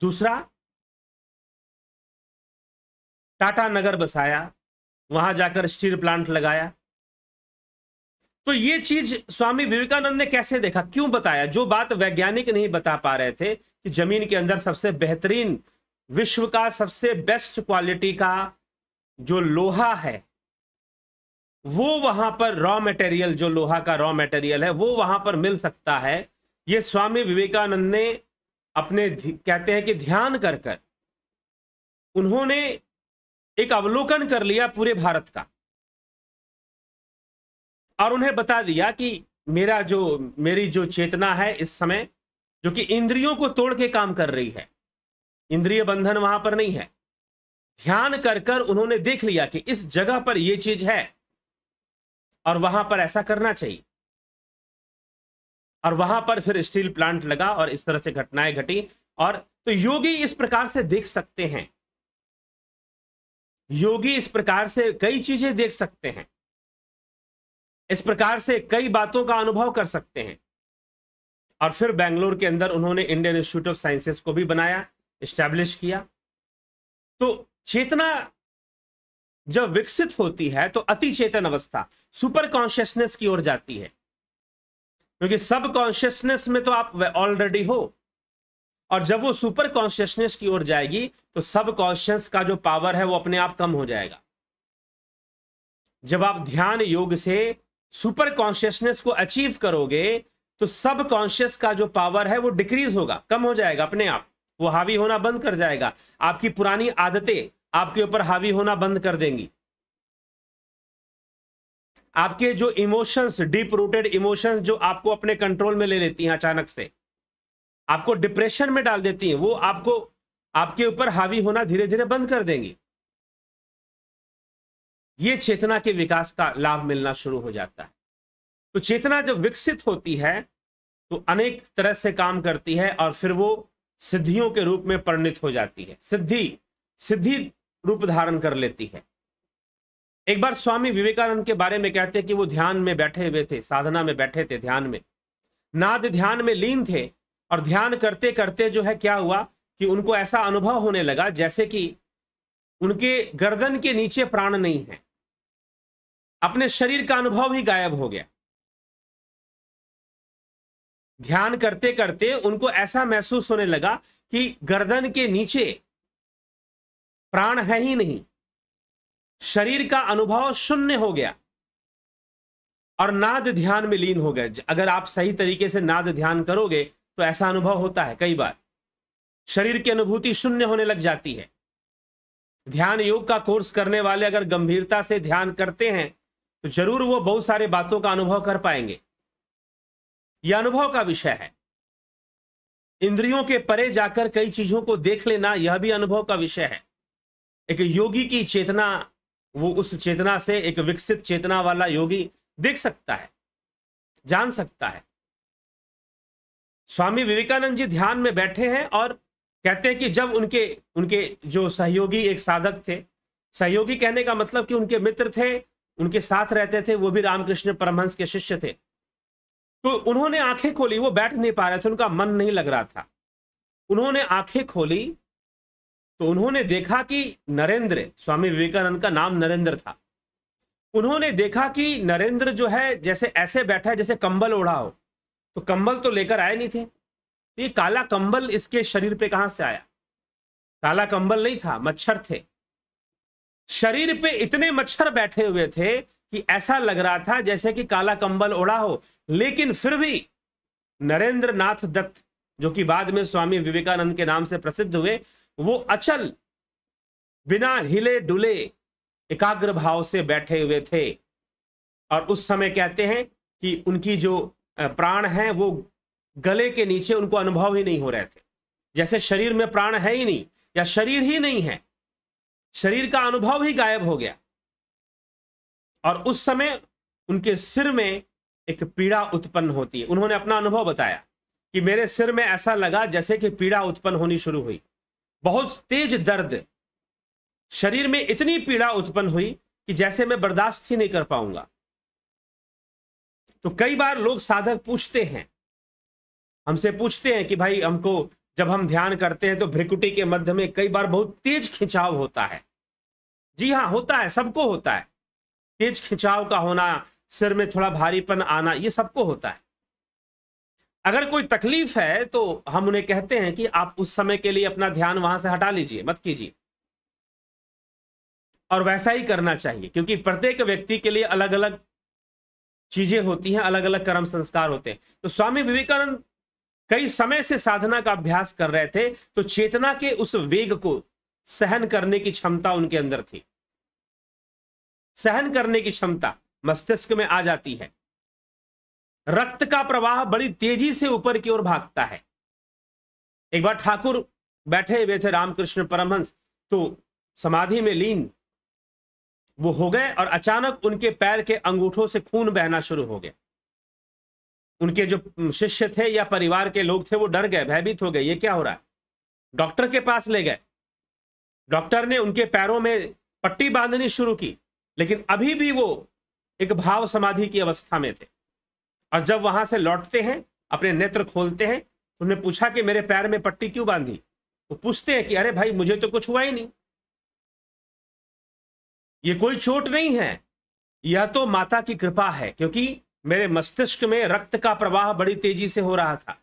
दूसरा टाटा नगर बसाया वहां जाकर स्टील प्लांट लगाया तो ये चीज स्वामी विवेकानंद ने कैसे देखा क्यों बताया जो बात वैज्ञानिक नहीं बता पा रहे थे कि जमीन के अंदर सबसे बेहतरीन विश्व का सबसे बेस्ट क्वालिटी का जो लोहा है वो वहां पर रॉ मटेरियल जो लोहा का रॉ मटेरियल है वो वहां पर मिल सकता है ये स्वामी विवेकानंद ने अपने कहते हैं कि ध्यान कर कर उन्होंने एक अवलोकन कर लिया पूरे भारत का और उन्हें बता दिया कि मेरा जो मेरी जो चेतना है इस समय जो कि इंद्रियों को तोड़ के काम कर रही है इंद्रिय बंधन वहां पर नहीं है ध्यान कर कर उन्होंने देख लिया कि इस जगह पर यह चीज है और वहां पर ऐसा करना चाहिए और वहां पर फिर स्टील प्लांट लगा और इस तरह से घटनाएं घटी और तो योगी इस प्रकार से देख सकते हैं योगी इस प्रकार से कई चीजें देख सकते हैं इस प्रकार से कई बातों का अनुभव कर सकते हैं और फिर बेंगलोर के अंदर उन्होंने इंडियन इंस्टीट्यूट ऑफ साइंसेस को भी बनाया स्टैब्लिश किया तो चेतना जब विकसित होती है तो अति चेतन अवस्था सुपर कॉन्शियसनेस की ओर जाती है क्योंकि सब कॉन्शियसनेस में तो आप ऑलरेडी हो और जब वो सुपर कॉन्शियसनेस की ओर जाएगी तो सब कॉन्शियस का जो पावर है वो अपने आप कम हो जाएगा जब आप ध्यान योग से सुपर कॉन्शियसनेस को अचीव करोगे तो सब कॉन्शियस का जो पावर है वो डिक्रीज होगा कम हो जाएगा अपने आप वो हावी होना बंद कर जाएगा आपकी पुरानी आदतें आपके ऊपर हावी होना बंद कर देंगी आपके जो इमोशंस डीप रूटेड इमोशंस जो आपको अपने कंट्रोल में ले लेती हैं अचानक से आपको डिप्रेशन में डाल देती हैं वो आपको आपके ऊपर हावी होना धीरे धीरे बंद कर देंगी ये चेतना के विकास का लाभ मिलना शुरू हो जाता है तो चेतना जब विकसित होती है तो अनेक तरह से काम करती है और फिर वो सिद्धियों के रूप में परिणित हो जाती है सिद्धि सिद्धि रूप धारण कर लेती है एक बार स्वामी विवेकानंद के बारे में कहते हैं कि वो ध्यान में बैठे हुए थे साधना में बैठे थे ध्यान में नाद ध्यान में लीन थे और ध्यान करते करते जो है क्या हुआ कि उनको ऐसा अनुभव होने लगा जैसे कि उनके गर्दन के नीचे प्राण नहीं है अपने शरीर का अनुभव ही गायब हो गया ध्यान करते करते उनको ऐसा महसूस होने लगा कि गर्दन के नीचे प्राण है ही नहीं शरीर का अनुभव शून्य हो गया और नाद ध्यान में लीन हो गया अगर आप सही तरीके से नाद ध्यान करोगे तो ऐसा अनुभव होता है कई बार शरीर की अनुभूति शून्य होने लग जाती है ध्यान योग का कोर्स करने वाले अगर गंभीरता से ध्यान करते हैं तो जरूर वो बहुत सारे बातों का अनुभव कर पाएंगे यह अनुभव का विषय है इंद्रियों के परे जाकर कई चीजों को देख लेना यह भी अनुभव का विषय है एक योगी की चेतना वो उस चेतना से एक विकसित चेतना वाला योगी देख सकता है जान सकता है स्वामी विवेकानंद जी ध्यान में बैठे हैं और कहते हैं कि जब उनके उनके जो सहयोगी एक साधक थे सहयोगी कहने का मतलब कि उनके मित्र थे उनके साथ रहते थे वो भी रामकृष्ण परमहंस के शिष्य थे तो उन्होंने आंखें खोली वो बैठ नहीं पा रहे थे उनका मन नहीं लग रहा था उन्होंने आंखें खोली तो उन्होंने देखा कि नरेंद्र स्वामी विवेकानंद का नाम नरेंद्र था उन्होंने देखा कि नरेंद्र जो है जैसे ऐसे बैठा है जैसे कंबल ओढ़ा हो तो कंबल तो लेकर आए नहीं थे तो ये काला कंबल इसके शरीर पे कहां से आया काला कंबल नहीं था मच्छर थे शरीर पे इतने मच्छर बैठे हुए थे कि ऐसा लग रहा था जैसे कि काला कंबल ओढ़ा हो लेकिन फिर भी नरेंद्र नाथ दत्त जो कि बाद में स्वामी विवेकानंद के नाम से प्रसिद्ध हुए वो अचल बिना हिले डुले एकाग्र भाव से बैठे हुए थे और उस समय कहते हैं कि उनकी जो प्राण है वो गले के नीचे उनको अनुभव ही नहीं हो रहे थे जैसे शरीर में प्राण है ही नहीं या शरीर ही नहीं है शरीर का अनुभव ही गायब हो गया और उस समय उनके सिर में एक पीड़ा उत्पन्न होती है उन्होंने अपना अनुभव बताया कि मेरे सिर में ऐसा लगा जैसे कि पीड़ा उत्पन्न होनी शुरू हुई बहुत तेज दर्द शरीर में इतनी पीड़ा उत्पन्न हुई कि जैसे मैं बर्दाश्त ही नहीं कर पाऊंगा तो कई बार लोग साधक पूछते हैं हमसे पूछते हैं कि भाई हमको जब हम ध्यान करते हैं तो भ्रिकुटी के मध्य में कई बार बहुत तेज खिंचाव होता है जी हाँ होता है सबको होता है तेज खिंचाव का होना सिर में थोड़ा भारीपन आना ये सबको होता है अगर कोई तकलीफ है तो हम उन्हें कहते हैं कि आप उस समय के लिए अपना ध्यान वहां से हटा लीजिए मत कीजिए और वैसा ही करना चाहिए क्योंकि प्रत्येक व्यक्ति के लिए अलग अलग चीजें होती हैं अलग अलग कर्म संस्कार होते हैं तो स्वामी विवेकानंद कई समय से साधना का अभ्यास कर रहे थे तो चेतना के उस वेग को सहन करने की क्षमता उनके अंदर थी सहन करने की क्षमता मस्तिष्क में आ जाती है रक्त का प्रवाह बड़ी तेजी से ऊपर की ओर भागता है एक बार ठाकुर बैठे हुए थे रामकृष्ण परमहंस तो समाधि में लीन वो हो गए और अचानक उनके पैर के अंगूठों से खून बहना शुरू हो गया उनके जो शिष्य थे या परिवार के लोग थे वो डर गए भयभीत हो गए ये क्या हो रहा है डॉक्टर के पास ले गए डॉक्टर ने उनके पैरों में पट्टी बांधनी शुरू की लेकिन अभी भी वो एक भाव समाधि की अवस्था में थे और जब वहां से लौटते हैं अपने नेत्र खोलते हैं उन्हें पूछा कि मेरे पैर में पट्टी क्यों बांधी वो पूछते हैं कि अरे भाई मुझे तो कुछ हुआ ही नहीं ये कोई चोट नहीं है यह तो माता की कृपा है क्योंकि मेरे मस्तिष्क में रक्त का प्रवाह बड़ी तेजी से हो रहा था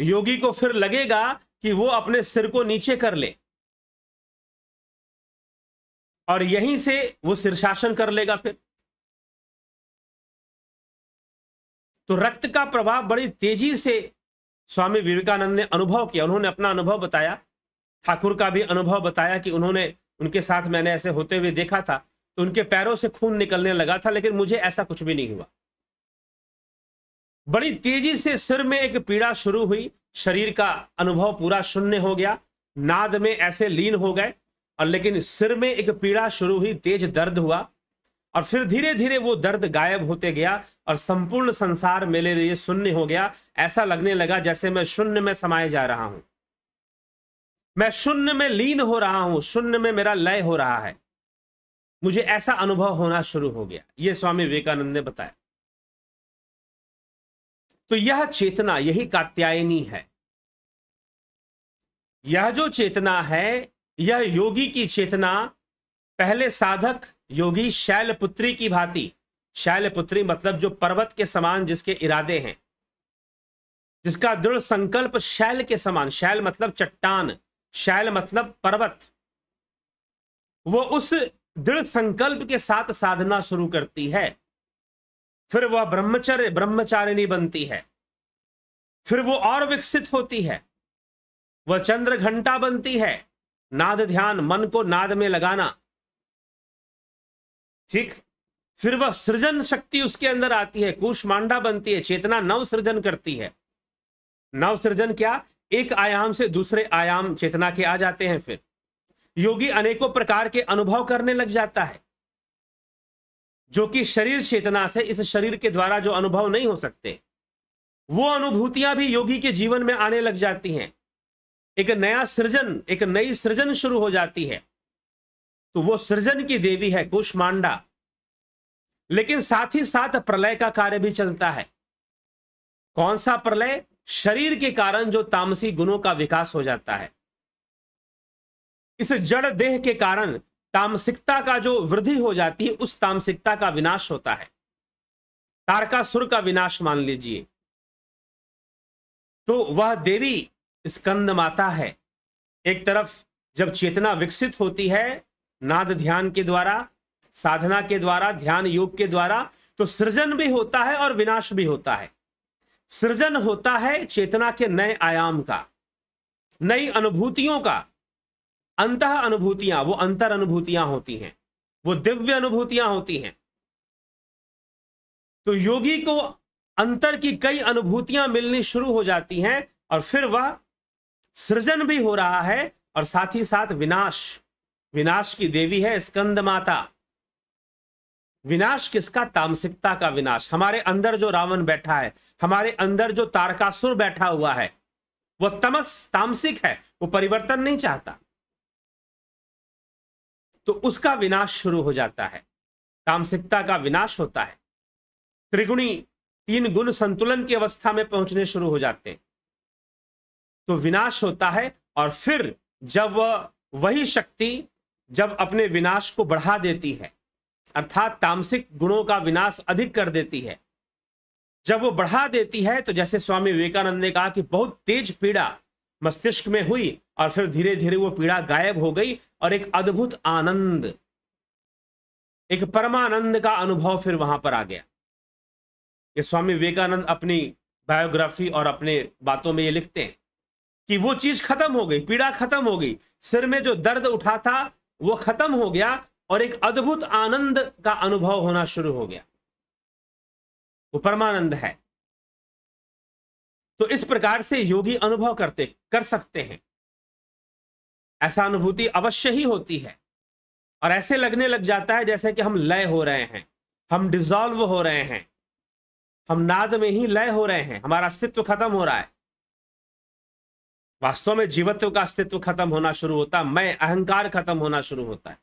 योगी को फिर लगेगा कि वो अपने सिर को नीचे कर ले और यहीं से वो शीर्षासन कर लेगा फिर तो रक्त का प्रभाव बड़ी तेजी से स्वामी विवेकानंद ने अनुभव किया उन्होंने अपना अनुभव बताया ठाकुर का भी अनुभव बताया कि उन्होंने उनके साथ मैंने ऐसे होते हुए देखा था तो उनके पैरों से खून निकलने लगा था लेकिन मुझे ऐसा कुछ भी नहीं हुआ बड़ी तेजी से सिर में एक पीड़ा शुरू हुई शरीर का अनुभव पूरा शून्य हो गया नाद में ऐसे लीन हो गए और लेकिन सिर में एक पीड़ा शुरू हुई तेज दर्द हुआ और फिर धीरे धीरे वो दर्द गायब होते गया और संपूर्ण संसार मेरे लिए शून्य हो गया ऐसा लगने लगा जैसे मैं शून्य में समाये जा रहा हूं मैं शून्य में लीन हो रहा हूं शून्य में मेरा लय हो रहा है मुझे ऐसा अनुभव होना शुरू हो गया ये स्वामी विवेकानंद ने बताया तो यह चेतना यही कात्यायनी है यह जो चेतना है यह योगी की चेतना पहले साधक योगी शैलपुत्री की भांति शैलपुत्री मतलब जो पर्वत के समान जिसके इरादे हैं जिसका दृढ़ संकल्प शैल के समान शैल मतलब चट्टान शैल मतलब पर्वत वो उस दृढ़ संकल्प के साथ साधना शुरू करती है फिर वह ब्रह्मचर्य ब्रह्मचारिणी बनती है फिर वो और विकसित होती है वह चंद्र घंटा बनती है नाद ध्यान मन को नाद में लगाना ठीक फिर वह सृजन शक्ति उसके अंदर आती है कुशमांडा बनती है चेतना नव सृजन करती है नव सृजन क्या एक आयाम से दूसरे आयाम चेतना के आ जाते हैं फिर योगी अनेकों प्रकार के अनुभव करने लग जाता है जो कि शरीर चेतना से इस शरीर के द्वारा जो अनुभव नहीं हो सकते वो अनुभूतियां भी योगी के जीवन में आने लग जाती हैं एक नया सृजन एक नई सृजन शुरू हो जाती है तो वो सृजन की देवी है कुशमांडा लेकिन साथ ही साथ प्रलय का कार्य भी चलता है कौन सा प्रलय शरीर के कारण जो तामसी गुणों का विकास हो जाता है इस जड़ देह के कारण तामसिकता का जो वृद्धि हो जाती है उस तामसिकता का विनाश होता है तारकासुर का विनाश मान लीजिए तो वह देवी स्कंद माता है एक तरफ जब चेतना विकसित होती है नाद ध्यान के द्वारा साधना के द्वारा ध्यान योग के द्वारा तो सृजन भी होता है और विनाश भी होता है सृजन होता है चेतना के नए आयाम का नई अनुभूतियों का अंत अनुभूतियां वो अंतर अनुभूतियां होती हैं वो दिव्य अनुभूतियां होती हैं तो योगी को अंतर की कई अनुभूतियां मिलनी शुरू हो जाती हैं और फिर वह सृजन भी हो रहा है और साथ ही साथ विनाश विनाश की देवी है स्कंद माता विनाश किसका तामसिकता का विनाश हमारे अंदर जो रावण बैठा है हमारे अंदर जो तारकासुर बैठा हुआ है वो तमस तामसिक है वो परिवर्तन नहीं चाहता तो उसका विनाश शुरू हो जाता है तामसिकता का विनाश होता है त्रिगुणी तीन गुण संतुलन की अवस्था में पहुंचने शुरू हो जाते हैं तो विनाश होता है और फिर जब वही शक्ति जब अपने विनाश को बढ़ा देती है अर्थात तामसिक गुणों का विनाश अधिक कर देती है जब वो बढ़ा देती है तो जैसे स्वामी विवेकानंद ने कहा कि बहुत तेज पीड़ा मस्तिष्क में हुई और फिर धीरे धीरे वो पीड़ा गायब हो गई और एक अद्भुत आनंद एक परमानंद का अनुभव फिर वहां पर आ गया ये स्वामी विवेकानंद अपनी बायोग्राफी और अपने बातों में ये लिखते हैं कि वो चीज खत्म हो गई पीड़ा खत्म हो गई सिर में जो दर्द उठा था वो खत्म हो गया और एक अद्भुत आनंद का अनुभव होना शुरू हो गया वो परमानंद है तो इस प्रकार से योगी अनुभव करते कर सकते हैं ऐसा अनुभूति अवश्य ही होती है और ऐसे लगने लग जाता है जैसे कि हम लय हो रहे हैं हम डिजॉल्व हो रहे हैं हम नाद में ही लय हो रहे हैं हमारा अस्तित्व खत्म हो रहा है वास्तव में जीवत्व का अस्तित्व खत्म होना शुरू होता है मैं अहंकार खत्म होना शुरू होता है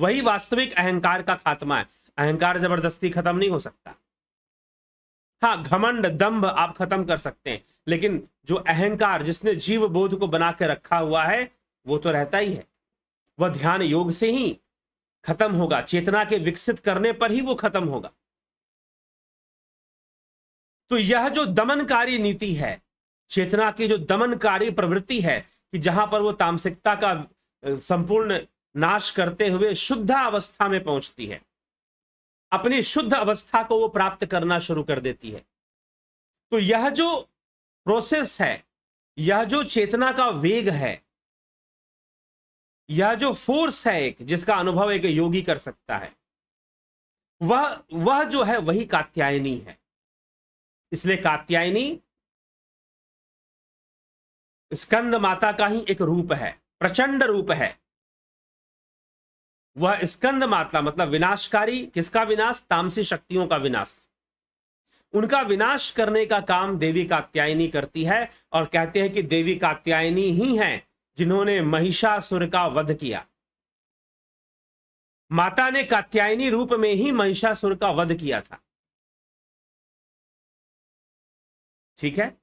वही वास्तविक अहंकार का खात्मा है अहंकार जबरदस्ती खत्म नहीं हो सकता हाँ घमंड दंभ आप खत्म कर सकते हैं लेकिन जो अहंकार जिसने जीव बोध को बना के रखा हुआ है वो तो रहता ही है वह ध्यान योग से ही खत्म होगा चेतना के विकसित करने पर ही वो खत्म होगा तो यह जो दमनकारी नीति है चेतना की जो दमनकारी प्रवृत्ति है कि जहां पर वो तामसिकता का संपूर्ण नाश करते हुए शुद्ध अवस्था में पहुंचती है अपनी शुद्ध अवस्था को वो प्राप्त करना शुरू कर देती है तो यह जो प्रोसेस है यह जो चेतना का वेग है यह जो फोर्स है एक जिसका अनुभव एक योगी कर सकता है वह वह जो है वही कात्यायनी है इसलिए कात्यायनी स्कंद माता का ही एक रूप है प्रचंड रूप है वह स्कंद माता मतलब विनाशकारी किसका विनाश तामसी शक्तियों का विनाश उनका विनाश करने का काम देवी कात्यायनी करती है और कहते हैं कि देवी कात्यायनी ही हैं जिन्होंने महिषासुर का वध किया माता ने कात्यायनी रूप में ही महिषासुर का वध किया था ठीक है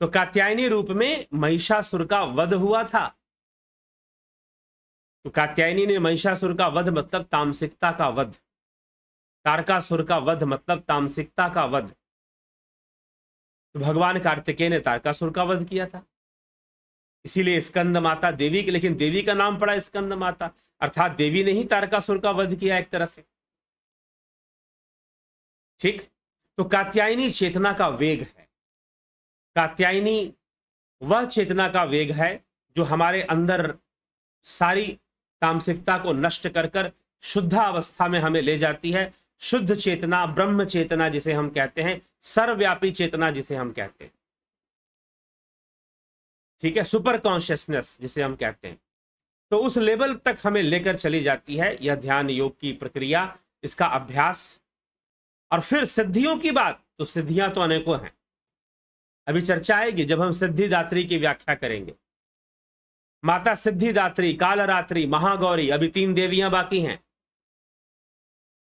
तो कात्यायनी रूप में महिषासुर का वध हुआ था तो कात्यायनी ने महिषासुर का वध मतलब तामसिकता का वध तारकासुर का वध मतलब तामसिकता का वध तो भगवान कार्तिकेय ने तारकासुर का वध किया था इसीलिए स्कंद माता देवी के लेकिन देवी का नाम पड़ा स्कंद माता अर्थात देवी ने ही तारकासुर का वध किया एक तरह से ठीक तो कात्यायनी चेतना का वेग है कात्यायनी वह चेतना का वेग है जो हमारे अंदर सारी तामसिकता को नष्ट कर कर शुद्धावस्था में हमें ले जाती है शुद्ध चेतना ब्रह्म चेतना जिसे हम कहते हैं सर्वव्यापी चेतना जिसे हम कहते हैं ठीक है सुपर कॉन्शियसनेस जिसे हम कहते हैं तो उस लेवल तक हमें लेकर चली जाती है यह ध्यान योग की प्रक्रिया इसका अभ्यास और फिर सिद्धियों की बात तो सिद्धियां तो अनेकों हैं अभी चर्चा आएगी जब हम सिद्धिदात्री की व्याख्या करेंगे माता सिद्धिदात्री कालरात्रि महागौरी अभी तीन देवियां बाकी हैं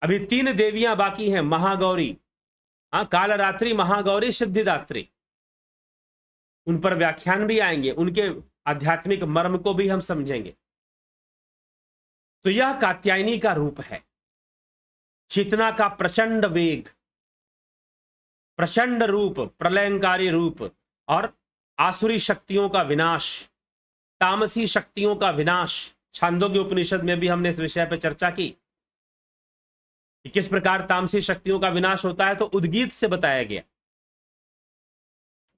अभी तीन देवियां बाकी हैं महागौरी हाँ कालरात्रि महागौरी सिद्धिदात्री उन पर व्याख्यान भी आएंगे उनके आध्यात्मिक मर्म को भी हम समझेंगे तो यह कात्यायनी का रूप है चेतना का प्रचंड वेग प्रचंड रूप प्रलयंकारी रूप और आसुरी शक्तियों का विनाश तामसी शक्तियों का विनाश छांदों के उपनिषद में भी हमने इस विषय पर चर्चा की कि किस प्रकार तामसी शक्तियों का विनाश होता है तो उद्गीत से बताया गया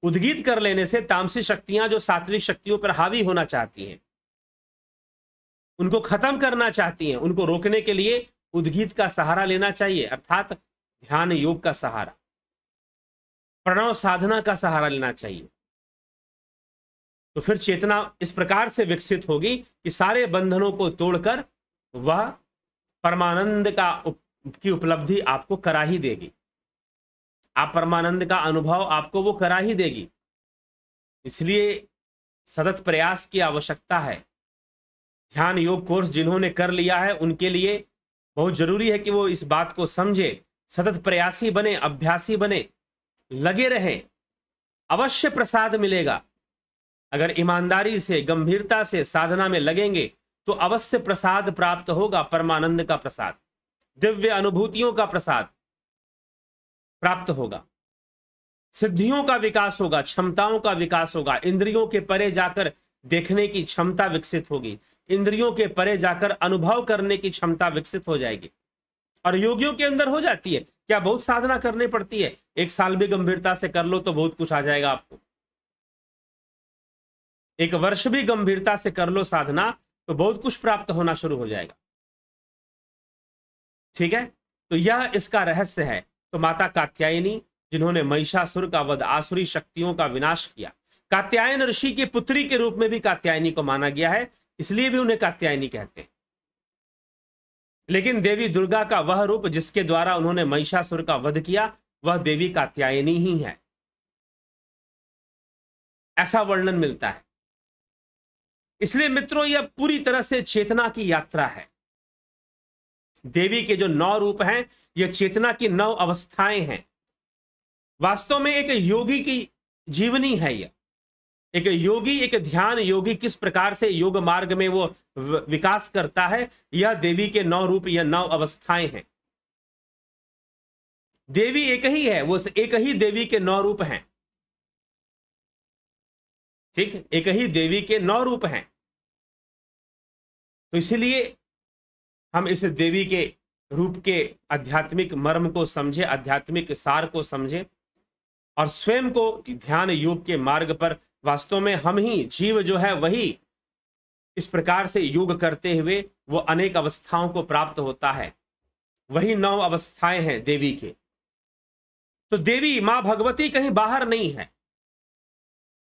उद्गीत कर लेने से तामसी शक्तियां जो सात्विक शक्तियों पर हावी होना चाहती हैं उनको खत्म करना चाहती हैं उनको रोकने के लिए उद्गीत का सहारा लेना चाहिए अर्थात ध्यान योग का सहारा प्रणव साधना का सहारा लेना चाहिए तो फिर चेतना इस प्रकार से विकसित होगी कि सारे बंधनों को तोड़कर वह परमानंद का उप, की उपलब्धि आपको करा ही देगी आप परमानंद का अनुभव आपको वो करा ही देगी इसलिए सतत प्रयास की आवश्यकता है ध्यान योग कोर्स जिन्होंने कर लिया है उनके लिए बहुत जरूरी है कि वो इस बात को समझे सतत प्रयासी बने अभ्यासी बने लगे रहें अवश्य प्रसाद मिलेगा अगर ईमानदारी से गंभीरता से साधना में लगेंगे तो अवश्य प्रसाद प्राप्त होगा परमानंद का प्रसाद दिव्य अनुभूतियों का प्रसाद प्राप्त होगा सिद्धियों का विकास होगा क्षमताओं का विकास होगा इंद्रियों के परे जाकर देखने की क्षमता विकसित होगी इंद्रियों के परे जाकर अनुभव करने की क्षमता विकसित हो जाएगी और योगियों के अंदर हो जाती है क्या बहुत साधना करनी पड़ती है एक साल भी गंभीरता से कर लो तो बहुत कुछ आ जाएगा आपको एक वर्ष भी गंभीरता से कर लो साधना तो बहुत कुछ प्राप्त होना शुरू हो जाएगा ठीक है तो यह इसका रहस्य है तो माता कात्यायनी जिन्होंने महिषासुर का वध आसुरी शक्तियों का विनाश किया कात्यायन ऋषि की पुत्री के रूप में भी कात्यायनी को माना गया है इसलिए भी उन्हें कात्यायनी कहते हैं लेकिन देवी दुर्गा का वह रूप जिसके द्वारा उन्होंने महिषासुर का वध किया वह देवी कात्यायनी ही है ऐसा वर्णन मिलता है इसलिए मित्रों यह पूरी तरह से चेतना की यात्रा है देवी के जो नौ रूप हैं यह चेतना की नौ अवस्थाएं हैं वास्तव में एक योगी की जीवनी है यह एक योगी एक ध्यान योगी किस प्रकार से योग मार्ग में वो विकास करता है यह देवी के नौ रूप या नौ अवस्थाएं हैं देवी एक ही है वो एक ही देवी के नौ रूप हैं ठीक एक ही देवी के नौ रूप हैं तो इसलिए हम इस देवी के रूप के आध्यात्मिक मर्म को समझे आध्यात्मिक सार को समझे और स्वयं को ध्यान योग के मार्ग पर वास्तव में हम ही जीव जो है वही इस प्रकार से योग करते हुए वो अनेक अवस्थाओं को प्राप्त होता है वही नौ अवस्थाएं हैं देवी के तो देवी मां भगवती कहीं बाहर नहीं है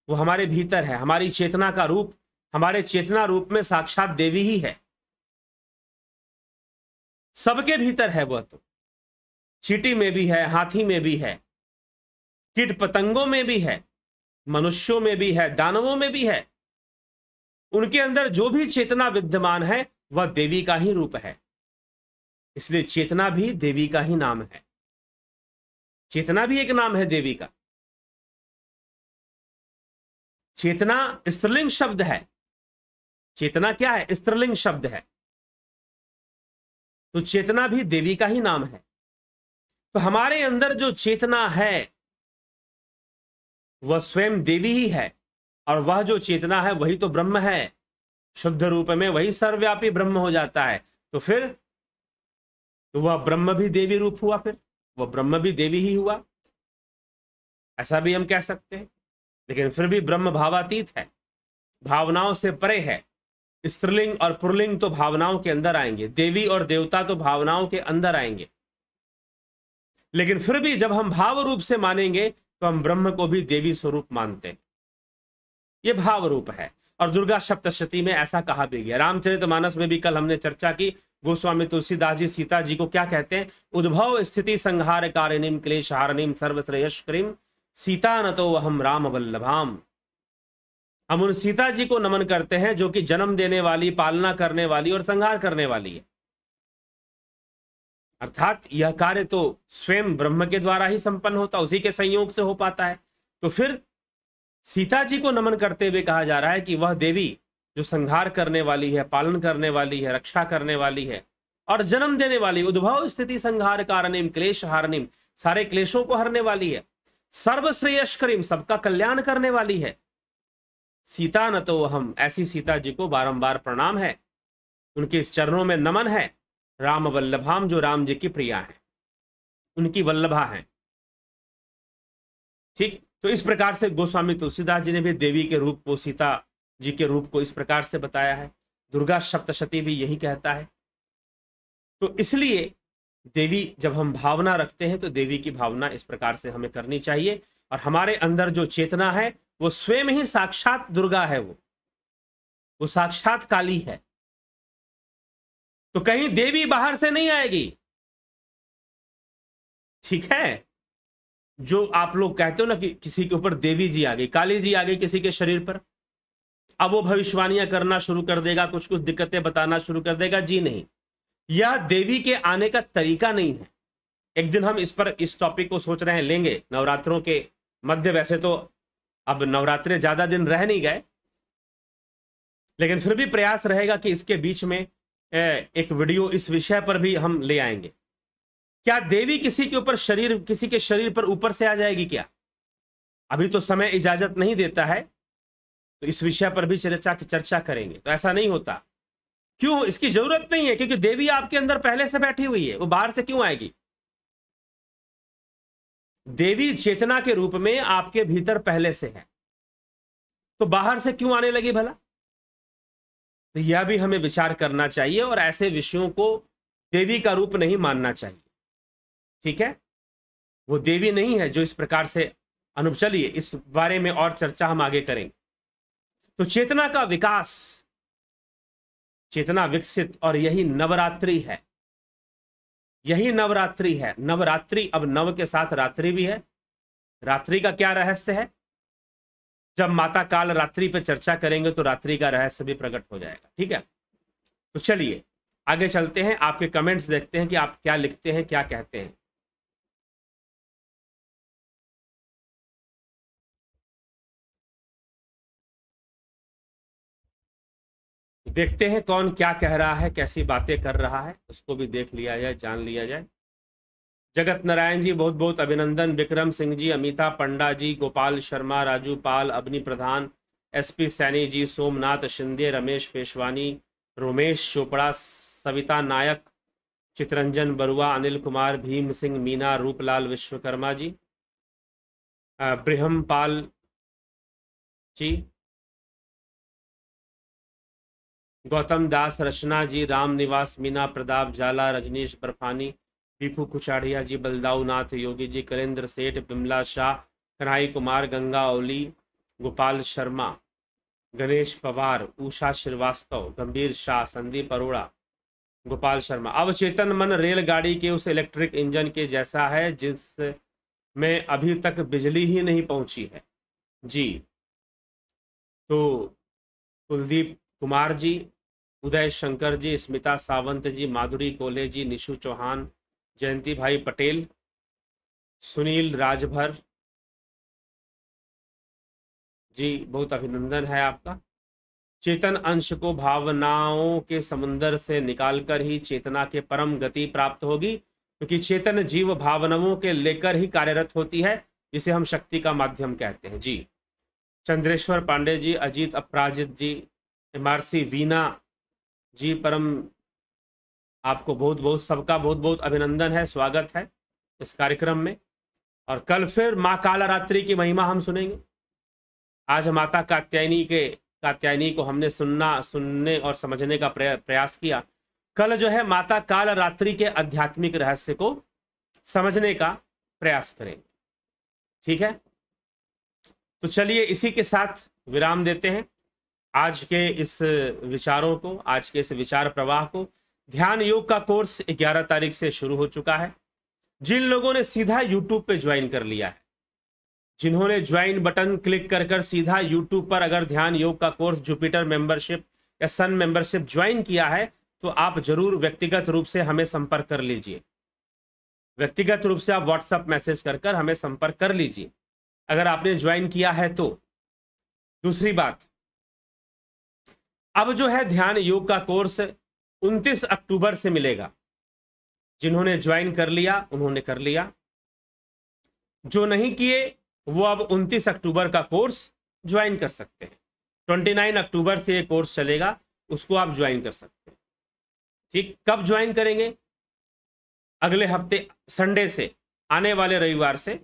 वो हमारे भीतर है हमारी चेतना का रूप हमारे चेतना रूप में साक्षात देवी ही है सबके भीतर है वह तो चीटी में भी है हाथी में भी है कीट पतंगों में भी है मनुष्यों में भी है दानवों में भी है उनके अंदर जो भी चेतना विद्यमान है वह देवी का ही रूप है इसलिए चेतना भी देवी का ही नाम है चेतना भी एक नाम है देवी का चेतना स्त्रीलिंग शब्द है चेतना क्या है स्त्रीलिंग शब्द है तो चेतना भी देवी का ही नाम है तो हमारे अंदर जो चेतना है वह स्वयं देवी ही है और वह जो चेतना है वही तो ब्रह्म है शुद्ध रूप में वही सर्वव्यापी ब्रह्म हो जाता है तो फिर तो वह ब्रह्म भी देवी रूप हुआ फिर वह ब्रह्म भी देवी ही हुआ ऐसा भी हम कह सकते हैं लेकिन फिर भी ब्रह्म भावातीत है भावनाओं से परे है स्त्रीलिंग और पुरलिंग तो भावनाओं के अंदर आएंगे देवी और देवता तो भावनाओं के अंदर आएंगे लेकिन फिर भी जब हम भाव रूप से मानेंगे तो हम ब्रह्म को भी देवी स्वरूप मानते हैं ये भाव रूप है और दुर्गा सप्तशती में ऐसा कहा भी गया रामचरित मानस में भी कल हमने चर्चा की गोस्वामी तुलसीदास जी सीता जी को क्या कहते हैं उद्भव स्थिति संहार कारिणीम क्लेश हारणीम करीम सीता न तो हम राम वल्लभाम हम उन सीता जी को नमन करते हैं जो कि जन्म देने वाली पालना करने वाली और संहार करने वाली है अर्थात यह कार्य तो स्वयं ब्रह्म के द्वारा ही संपन्न होता उसी के संयोग से हो पाता है तो फिर सीता जी को नमन करते हुए कहा जा रहा है कि वह देवी जो संहार करने वाली है पालन करने वाली है रक्षा करने वाली है और जन्म देने वाली उद्भव स्थिति संहार कारणिम क्लेश हारणिम सारे क्लेशों को हरने वाली है सर्वश्रेयश करीम सबका कल्याण करने वाली है सीता न तो हम ऐसी सीता जी को बारंबार प्रणाम है उनके इस चरणों में नमन है राम वल्लभाम जो राम जी की प्रिया है उनकी वल्लभा हैं ठीक तो इस प्रकार से गोस्वामी तुलसीदास जी ने भी देवी के रूप को सीता जी के रूप को इस प्रकार से बताया है दुर्गा सप्तशती भी यही कहता है तो इसलिए देवी जब हम भावना रखते हैं तो देवी की भावना इस प्रकार से हमें करनी चाहिए और हमारे अंदर जो चेतना है वो स्वयं ही साक्षात दुर्गा है वो वो साक्षात काली है तो कहीं देवी बाहर से नहीं आएगी ठीक है जो आप लोग कहते हो ना कि किसी के ऊपर देवी जी आ गई काली जी आ गई किसी के शरीर पर अब वो भविष्यवाणियां करना शुरू कर देगा कुछ कुछ दिक्कतें बताना शुरू कर देगा जी नहीं यह देवी के आने का तरीका नहीं है एक दिन हम इस पर इस टॉपिक को सोच रहे हैं लेंगे नवरात्रों के मध्य वैसे तो अब नवरात्रे ज्यादा दिन रह नहीं गए लेकिन फिर भी प्रयास रहेगा कि इसके बीच में एक वीडियो इस विषय पर भी हम ले आएंगे क्या देवी किसी के ऊपर शरीर किसी के शरीर पर ऊपर से आ जाएगी क्या अभी तो समय इजाजत नहीं देता है तो इस विषय पर भी चर्चा की चर्चा करेंगे तो ऐसा नहीं होता क्यों इसकी जरूरत नहीं है क्योंकि देवी आपके अंदर पहले से बैठी हुई है वो बाहर से क्यों आएगी देवी चेतना के रूप में आपके भीतर पहले से है तो बाहर से क्यों आने लगी भला तो यह भी हमें विचार करना चाहिए और ऐसे विषयों को देवी का रूप नहीं मानना चाहिए ठीक है वो देवी नहीं है जो इस प्रकार से अनुप चलिए इस बारे में और चर्चा हम आगे करेंगे तो चेतना का विकास चेतना विकसित और यही नवरात्रि है यही नवरात्रि है नवरात्रि अब नव के साथ रात्रि भी है रात्रि का क्या रहस्य है जब माता काल रात्रि पर चर्चा करेंगे तो रात्रि का रहस्य भी प्रकट हो जाएगा ठीक है तो चलिए आगे चलते हैं आपके कमेंट्स देखते हैं कि आप क्या लिखते हैं क्या कहते हैं देखते हैं कौन क्या कह रहा है कैसी बातें कर रहा है उसको भी देख लिया जाए जान लिया जाए जगत नारायण जी बहुत बहुत अभिनंदन विक्रम सिंह जी अमिता पंडा जी गोपाल शर्मा राजू पाल अग्नि प्रधान एसपी सैनी जी सोमनाथ शिंदे रमेश पेशवानी रोमेश चोपड़ा सविता नायक चितरंजन बरुआ अनिल कुमार भीम सिंह मीना रूपलाल विश्वकर्मा जी ब्रिहम पाल जी गौतम दास रचना जी राम निवास मीना प्रताप झाला रजनीश बर्फानी दीपू कुचाड़िया जी बलदाऊनाथ योगी जी करेंद्र सेठ बिमला शाह कन्हई कुमार गंगा ओली गोपाल शर्मा गणेश पवार उषा श्रीवास्तव गंभीर शाह संदीप अरोड़ा गोपाल शर्मा अवचेतन मन रेलगाड़ी के उस इलेक्ट्रिक इंजन के जैसा है जिस में अभी तक बिजली ही नहीं पहुंची है जी तो कुलदीप कुमार जी उदय शंकर जी स्मिता सावंत जी माधुरी कोले जी निशु चौहान जयंती भाई पटेल सुनील राजभर जी बहुत अभिनंदन है आपका चेतन अंश को भावनाओं के समुन्दर से निकालकर ही चेतना के परम गति प्राप्त होगी क्योंकि तो चेतन जीव भावनाओं के लेकर ही कार्यरत होती है जिसे हम शक्ति का माध्यम कहते हैं जी चंद्रेश्वर पांडे जी अजीत अपराजित जी एम वीना जी परम आपको बहुत बहुत सबका बहुत बहुत अभिनंदन है स्वागत है इस कार्यक्रम में और कल फिर माँ काला रात्रि की महिमा हम सुनेंगे आज माता कात्यायनी के कात्यायनी को हमने सुनना सुनने और समझने का प्रयास किया कल जो है माता काल रात्रि के आध्यात्मिक रहस्य को समझने का प्रयास करेंगे ठीक है तो चलिए इसी के साथ विराम देते हैं आज के इस विचारों को आज के इस विचार प्रवाह को ध्यान योग का कोर्स 11 तारीख से शुरू हो चुका है जिन लोगों ने सीधा यूट्यूब पे ज्वाइन कर लिया है जिन्होंने ज्वाइन बटन क्लिक कर कर सीधा यूट्यूब पर अगर ध्यान योग का कोर्स जुपिटर मेंबरशिप या सन मेंबरशिप ज्वाइन किया है तो आप जरूर व्यक्तिगत रूप से हमें संपर्क कर लीजिए व्यक्तिगत रूप से आप व्हाट्सएप मैसेज कर कर हमें संपर्क कर लीजिए अगर आपने ज्वाइन किया है तो दूसरी बात अब जो है ध्यान योग का कोर्स उनतीस अक्टूबर से मिलेगा जिन्होंने ज्वाइन कर लिया उन्होंने कर लिया जो नहीं किए वो अब 29 अक्टूबर का कोर्स ज्वाइन कर सकते हैं 29 अक्टूबर से ये कोर्स चलेगा उसको आप ज्वाइन कर सकते हैं ठीक कब ज्वाइन करेंगे अगले हफ्ते संडे से आने वाले रविवार से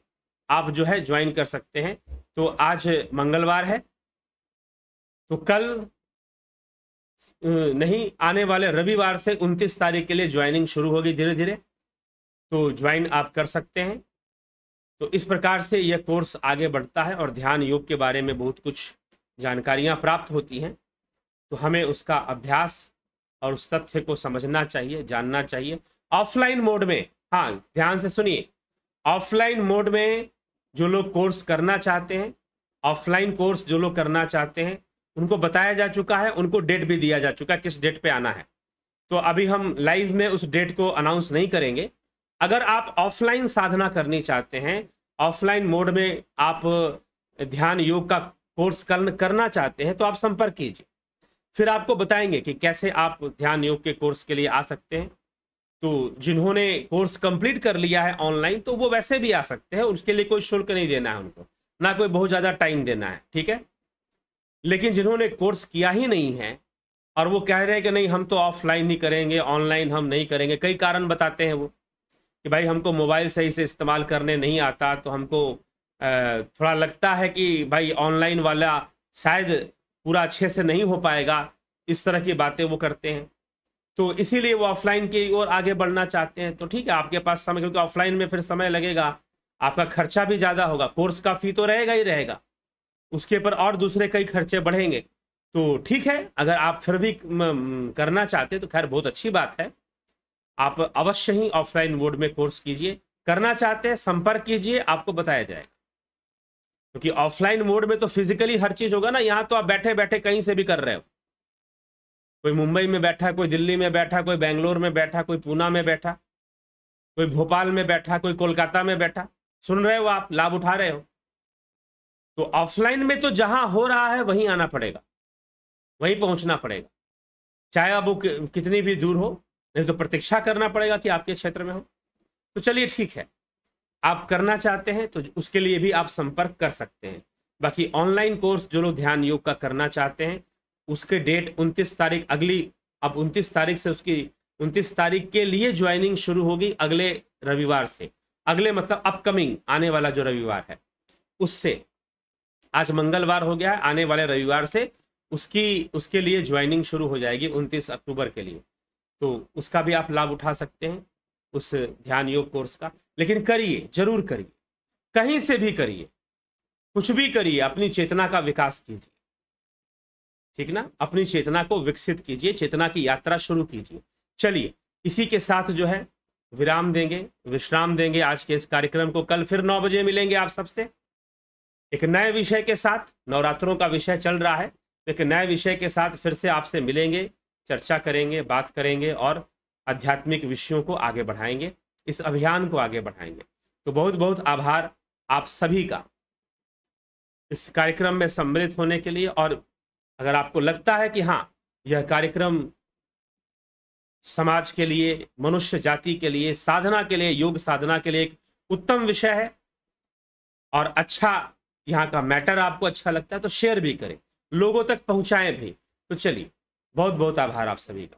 आप जो है ज्वाइन कर सकते हैं तो आज मंगलवार है तो कल नहीं आने वाले रविवार से 29 तारीख के लिए ज्वाइनिंग शुरू होगी धीरे धीरे तो ज्वाइन आप कर सकते हैं तो इस प्रकार से यह कोर्स आगे बढ़ता है और ध्यान योग के बारे में बहुत कुछ जानकारियाँ प्राप्त होती हैं तो हमें उसका अभ्यास और उस तथ्य को समझना चाहिए जानना चाहिए ऑफलाइन मोड में हाँ ध्यान से सुनिए ऑफलाइन मोड में जो लोग कोर्स करना चाहते हैं ऑफलाइन कोर्स जो लोग करना चाहते हैं उनको बताया जा चुका है उनको डेट भी दिया जा चुका है किस डेट पे आना है तो अभी हम लाइव में उस डेट को अनाउंस नहीं करेंगे अगर आप ऑफलाइन साधना करनी चाहते हैं ऑफलाइन मोड में आप ध्यान योग का कोर्स करना चाहते हैं तो आप संपर्क कीजिए फिर आपको बताएंगे कि कैसे आप ध्यान योग के कोर्स के लिए आ सकते हैं तो जिन्होंने कोर्स कंप्लीट कर लिया है ऑनलाइन तो वो वैसे भी आ सकते हैं उसके लिए कोई शुल्क नहीं देना है उनको ना कोई बहुत ज़्यादा टाइम देना है ठीक है लेकिन जिन्होंने कोर्स किया ही नहीं है और वो कह रहे हैं कि नहीं हम तो ऑफलाइन ही करेंगे ऑनलाइन हम नहीं करेंगे कई कारण बताते हैं वो कि भाई हमको मोबाइल सही से इस्तेमाल करने नहीं आता तो हमको थोड़ा लगता है कि भाई ऑनलाइन वाला शायद पूरा अच्छे से नहीं हो पाएगा इस तरह की बातें वो करते हैं तो इसीलिए वो ऑफलाइन की ओर आगे बढ़ना चाहते हैं तो ठीक है आपके पास समय क्योंकि ऑफलाइन में फिर समय लगेगा आपका खर्चा भी ज़्यादा होगा कोर्स का फ़ी तो रहेगा ही रहेगा उसके ऊपर और दूसरे कई खर्चे बढ़ेंगे तो ठीक है अगर आप फिर भी करना चाहते तो खैर बहुत अच्छी बात है आप अवश्य ही ऑफलाइन मोड में कोर्स कीजिए करना चाहते हैं संपर्क कीजिए आपको बताया जाएगा क्योंकि ऑफलाइन मोड में तो फिजिकली हर चीज होगा ना यहाँ तो आप बैठे बैठे कहीं से भी कर रहे हो कोई मुंबई में बैठा कोई दिल्ली में बैठा कोई बेंगलोर में बैठा कोई पूना में बैठा कोई भोपाल में बैठा कोई कोलकाता में बैठा सुन रहे हो आप लाभ उठा रहे हो तो ऑफलाइन में तो जहां हो रहा है वहीं आना पड़ेगा वहीं पहुंचना पड़ेगा चाहे आप वो कितनी भी दूर हो नहीं तो प्रतीक्षा करना पड़ेगा कि आपके क्षेत्र में हो तो चलिए ठीक है आप करना चाहते हैं तो उसके लिए भी आप संपर्क कर सकते हैं बाकी ऑनलाइन कोर्स जो लोग ध्यान योग का करना चाहते हैं उसके डेट 29 तारीख अगली अब 29 तारीख से उसकी 29 तारीख के लिए ज्वाइनिंग शुरू होगी अगले रविवार से अगले मतलब अपकमिंग आने वाला जो रविवार है उससे आज मंगलवार हो गया है आने वाले रविवार से उसकी उसके लिए ज्वाइनिंग शुरू हो जाएगी 29 अक्टूबर के लिए तो उसका भी आप लाभ उठा सकते हैं उस ध्यान योग कोर्स का लेकिन करिए जरूर करिए कहीं से भी करिए कुछ भी करिए अपनी चेतना का विकास कीजिए ठीक ना अपनी चेतना को विकसित कीजिए चेतना की यात्रा शुरू कीजिए चलिए इसी के साथ जो है विराम देंगे विश्राम देंगे आज के इस कार्यक्रम को कल फिर नौ बजे मिलेंगे आप सबसे एक नए विषय के साथ नवरात्रों का विषय चल रहा है तो एक नए विषय के साथ फिर से आपसे मिलेंगे चर्चा करेंगे बात करेंगे और आध्यात्मिक विषयों को आगे बढ़ाएंगे इस अभियान को आगे बढ़ाएंगे तो बहुत बहुत आभार आप सभी का इस कार्यक्रम में सम्मिलित होने के लिए और अगर आपको लगता है कि हाँ यह कार्यक्रम समाज के लिए मनुष्य जाति के लिए साधना के लिए योग साधना के लिए एक उत्तम विषय है और अच्छा यहाँ का मैटर आपको अच्छा लगता है तो शेयर भी करें लोगों तक पहुँचाएं भी तो चलिए बहुत बहुत आभार आप सभी का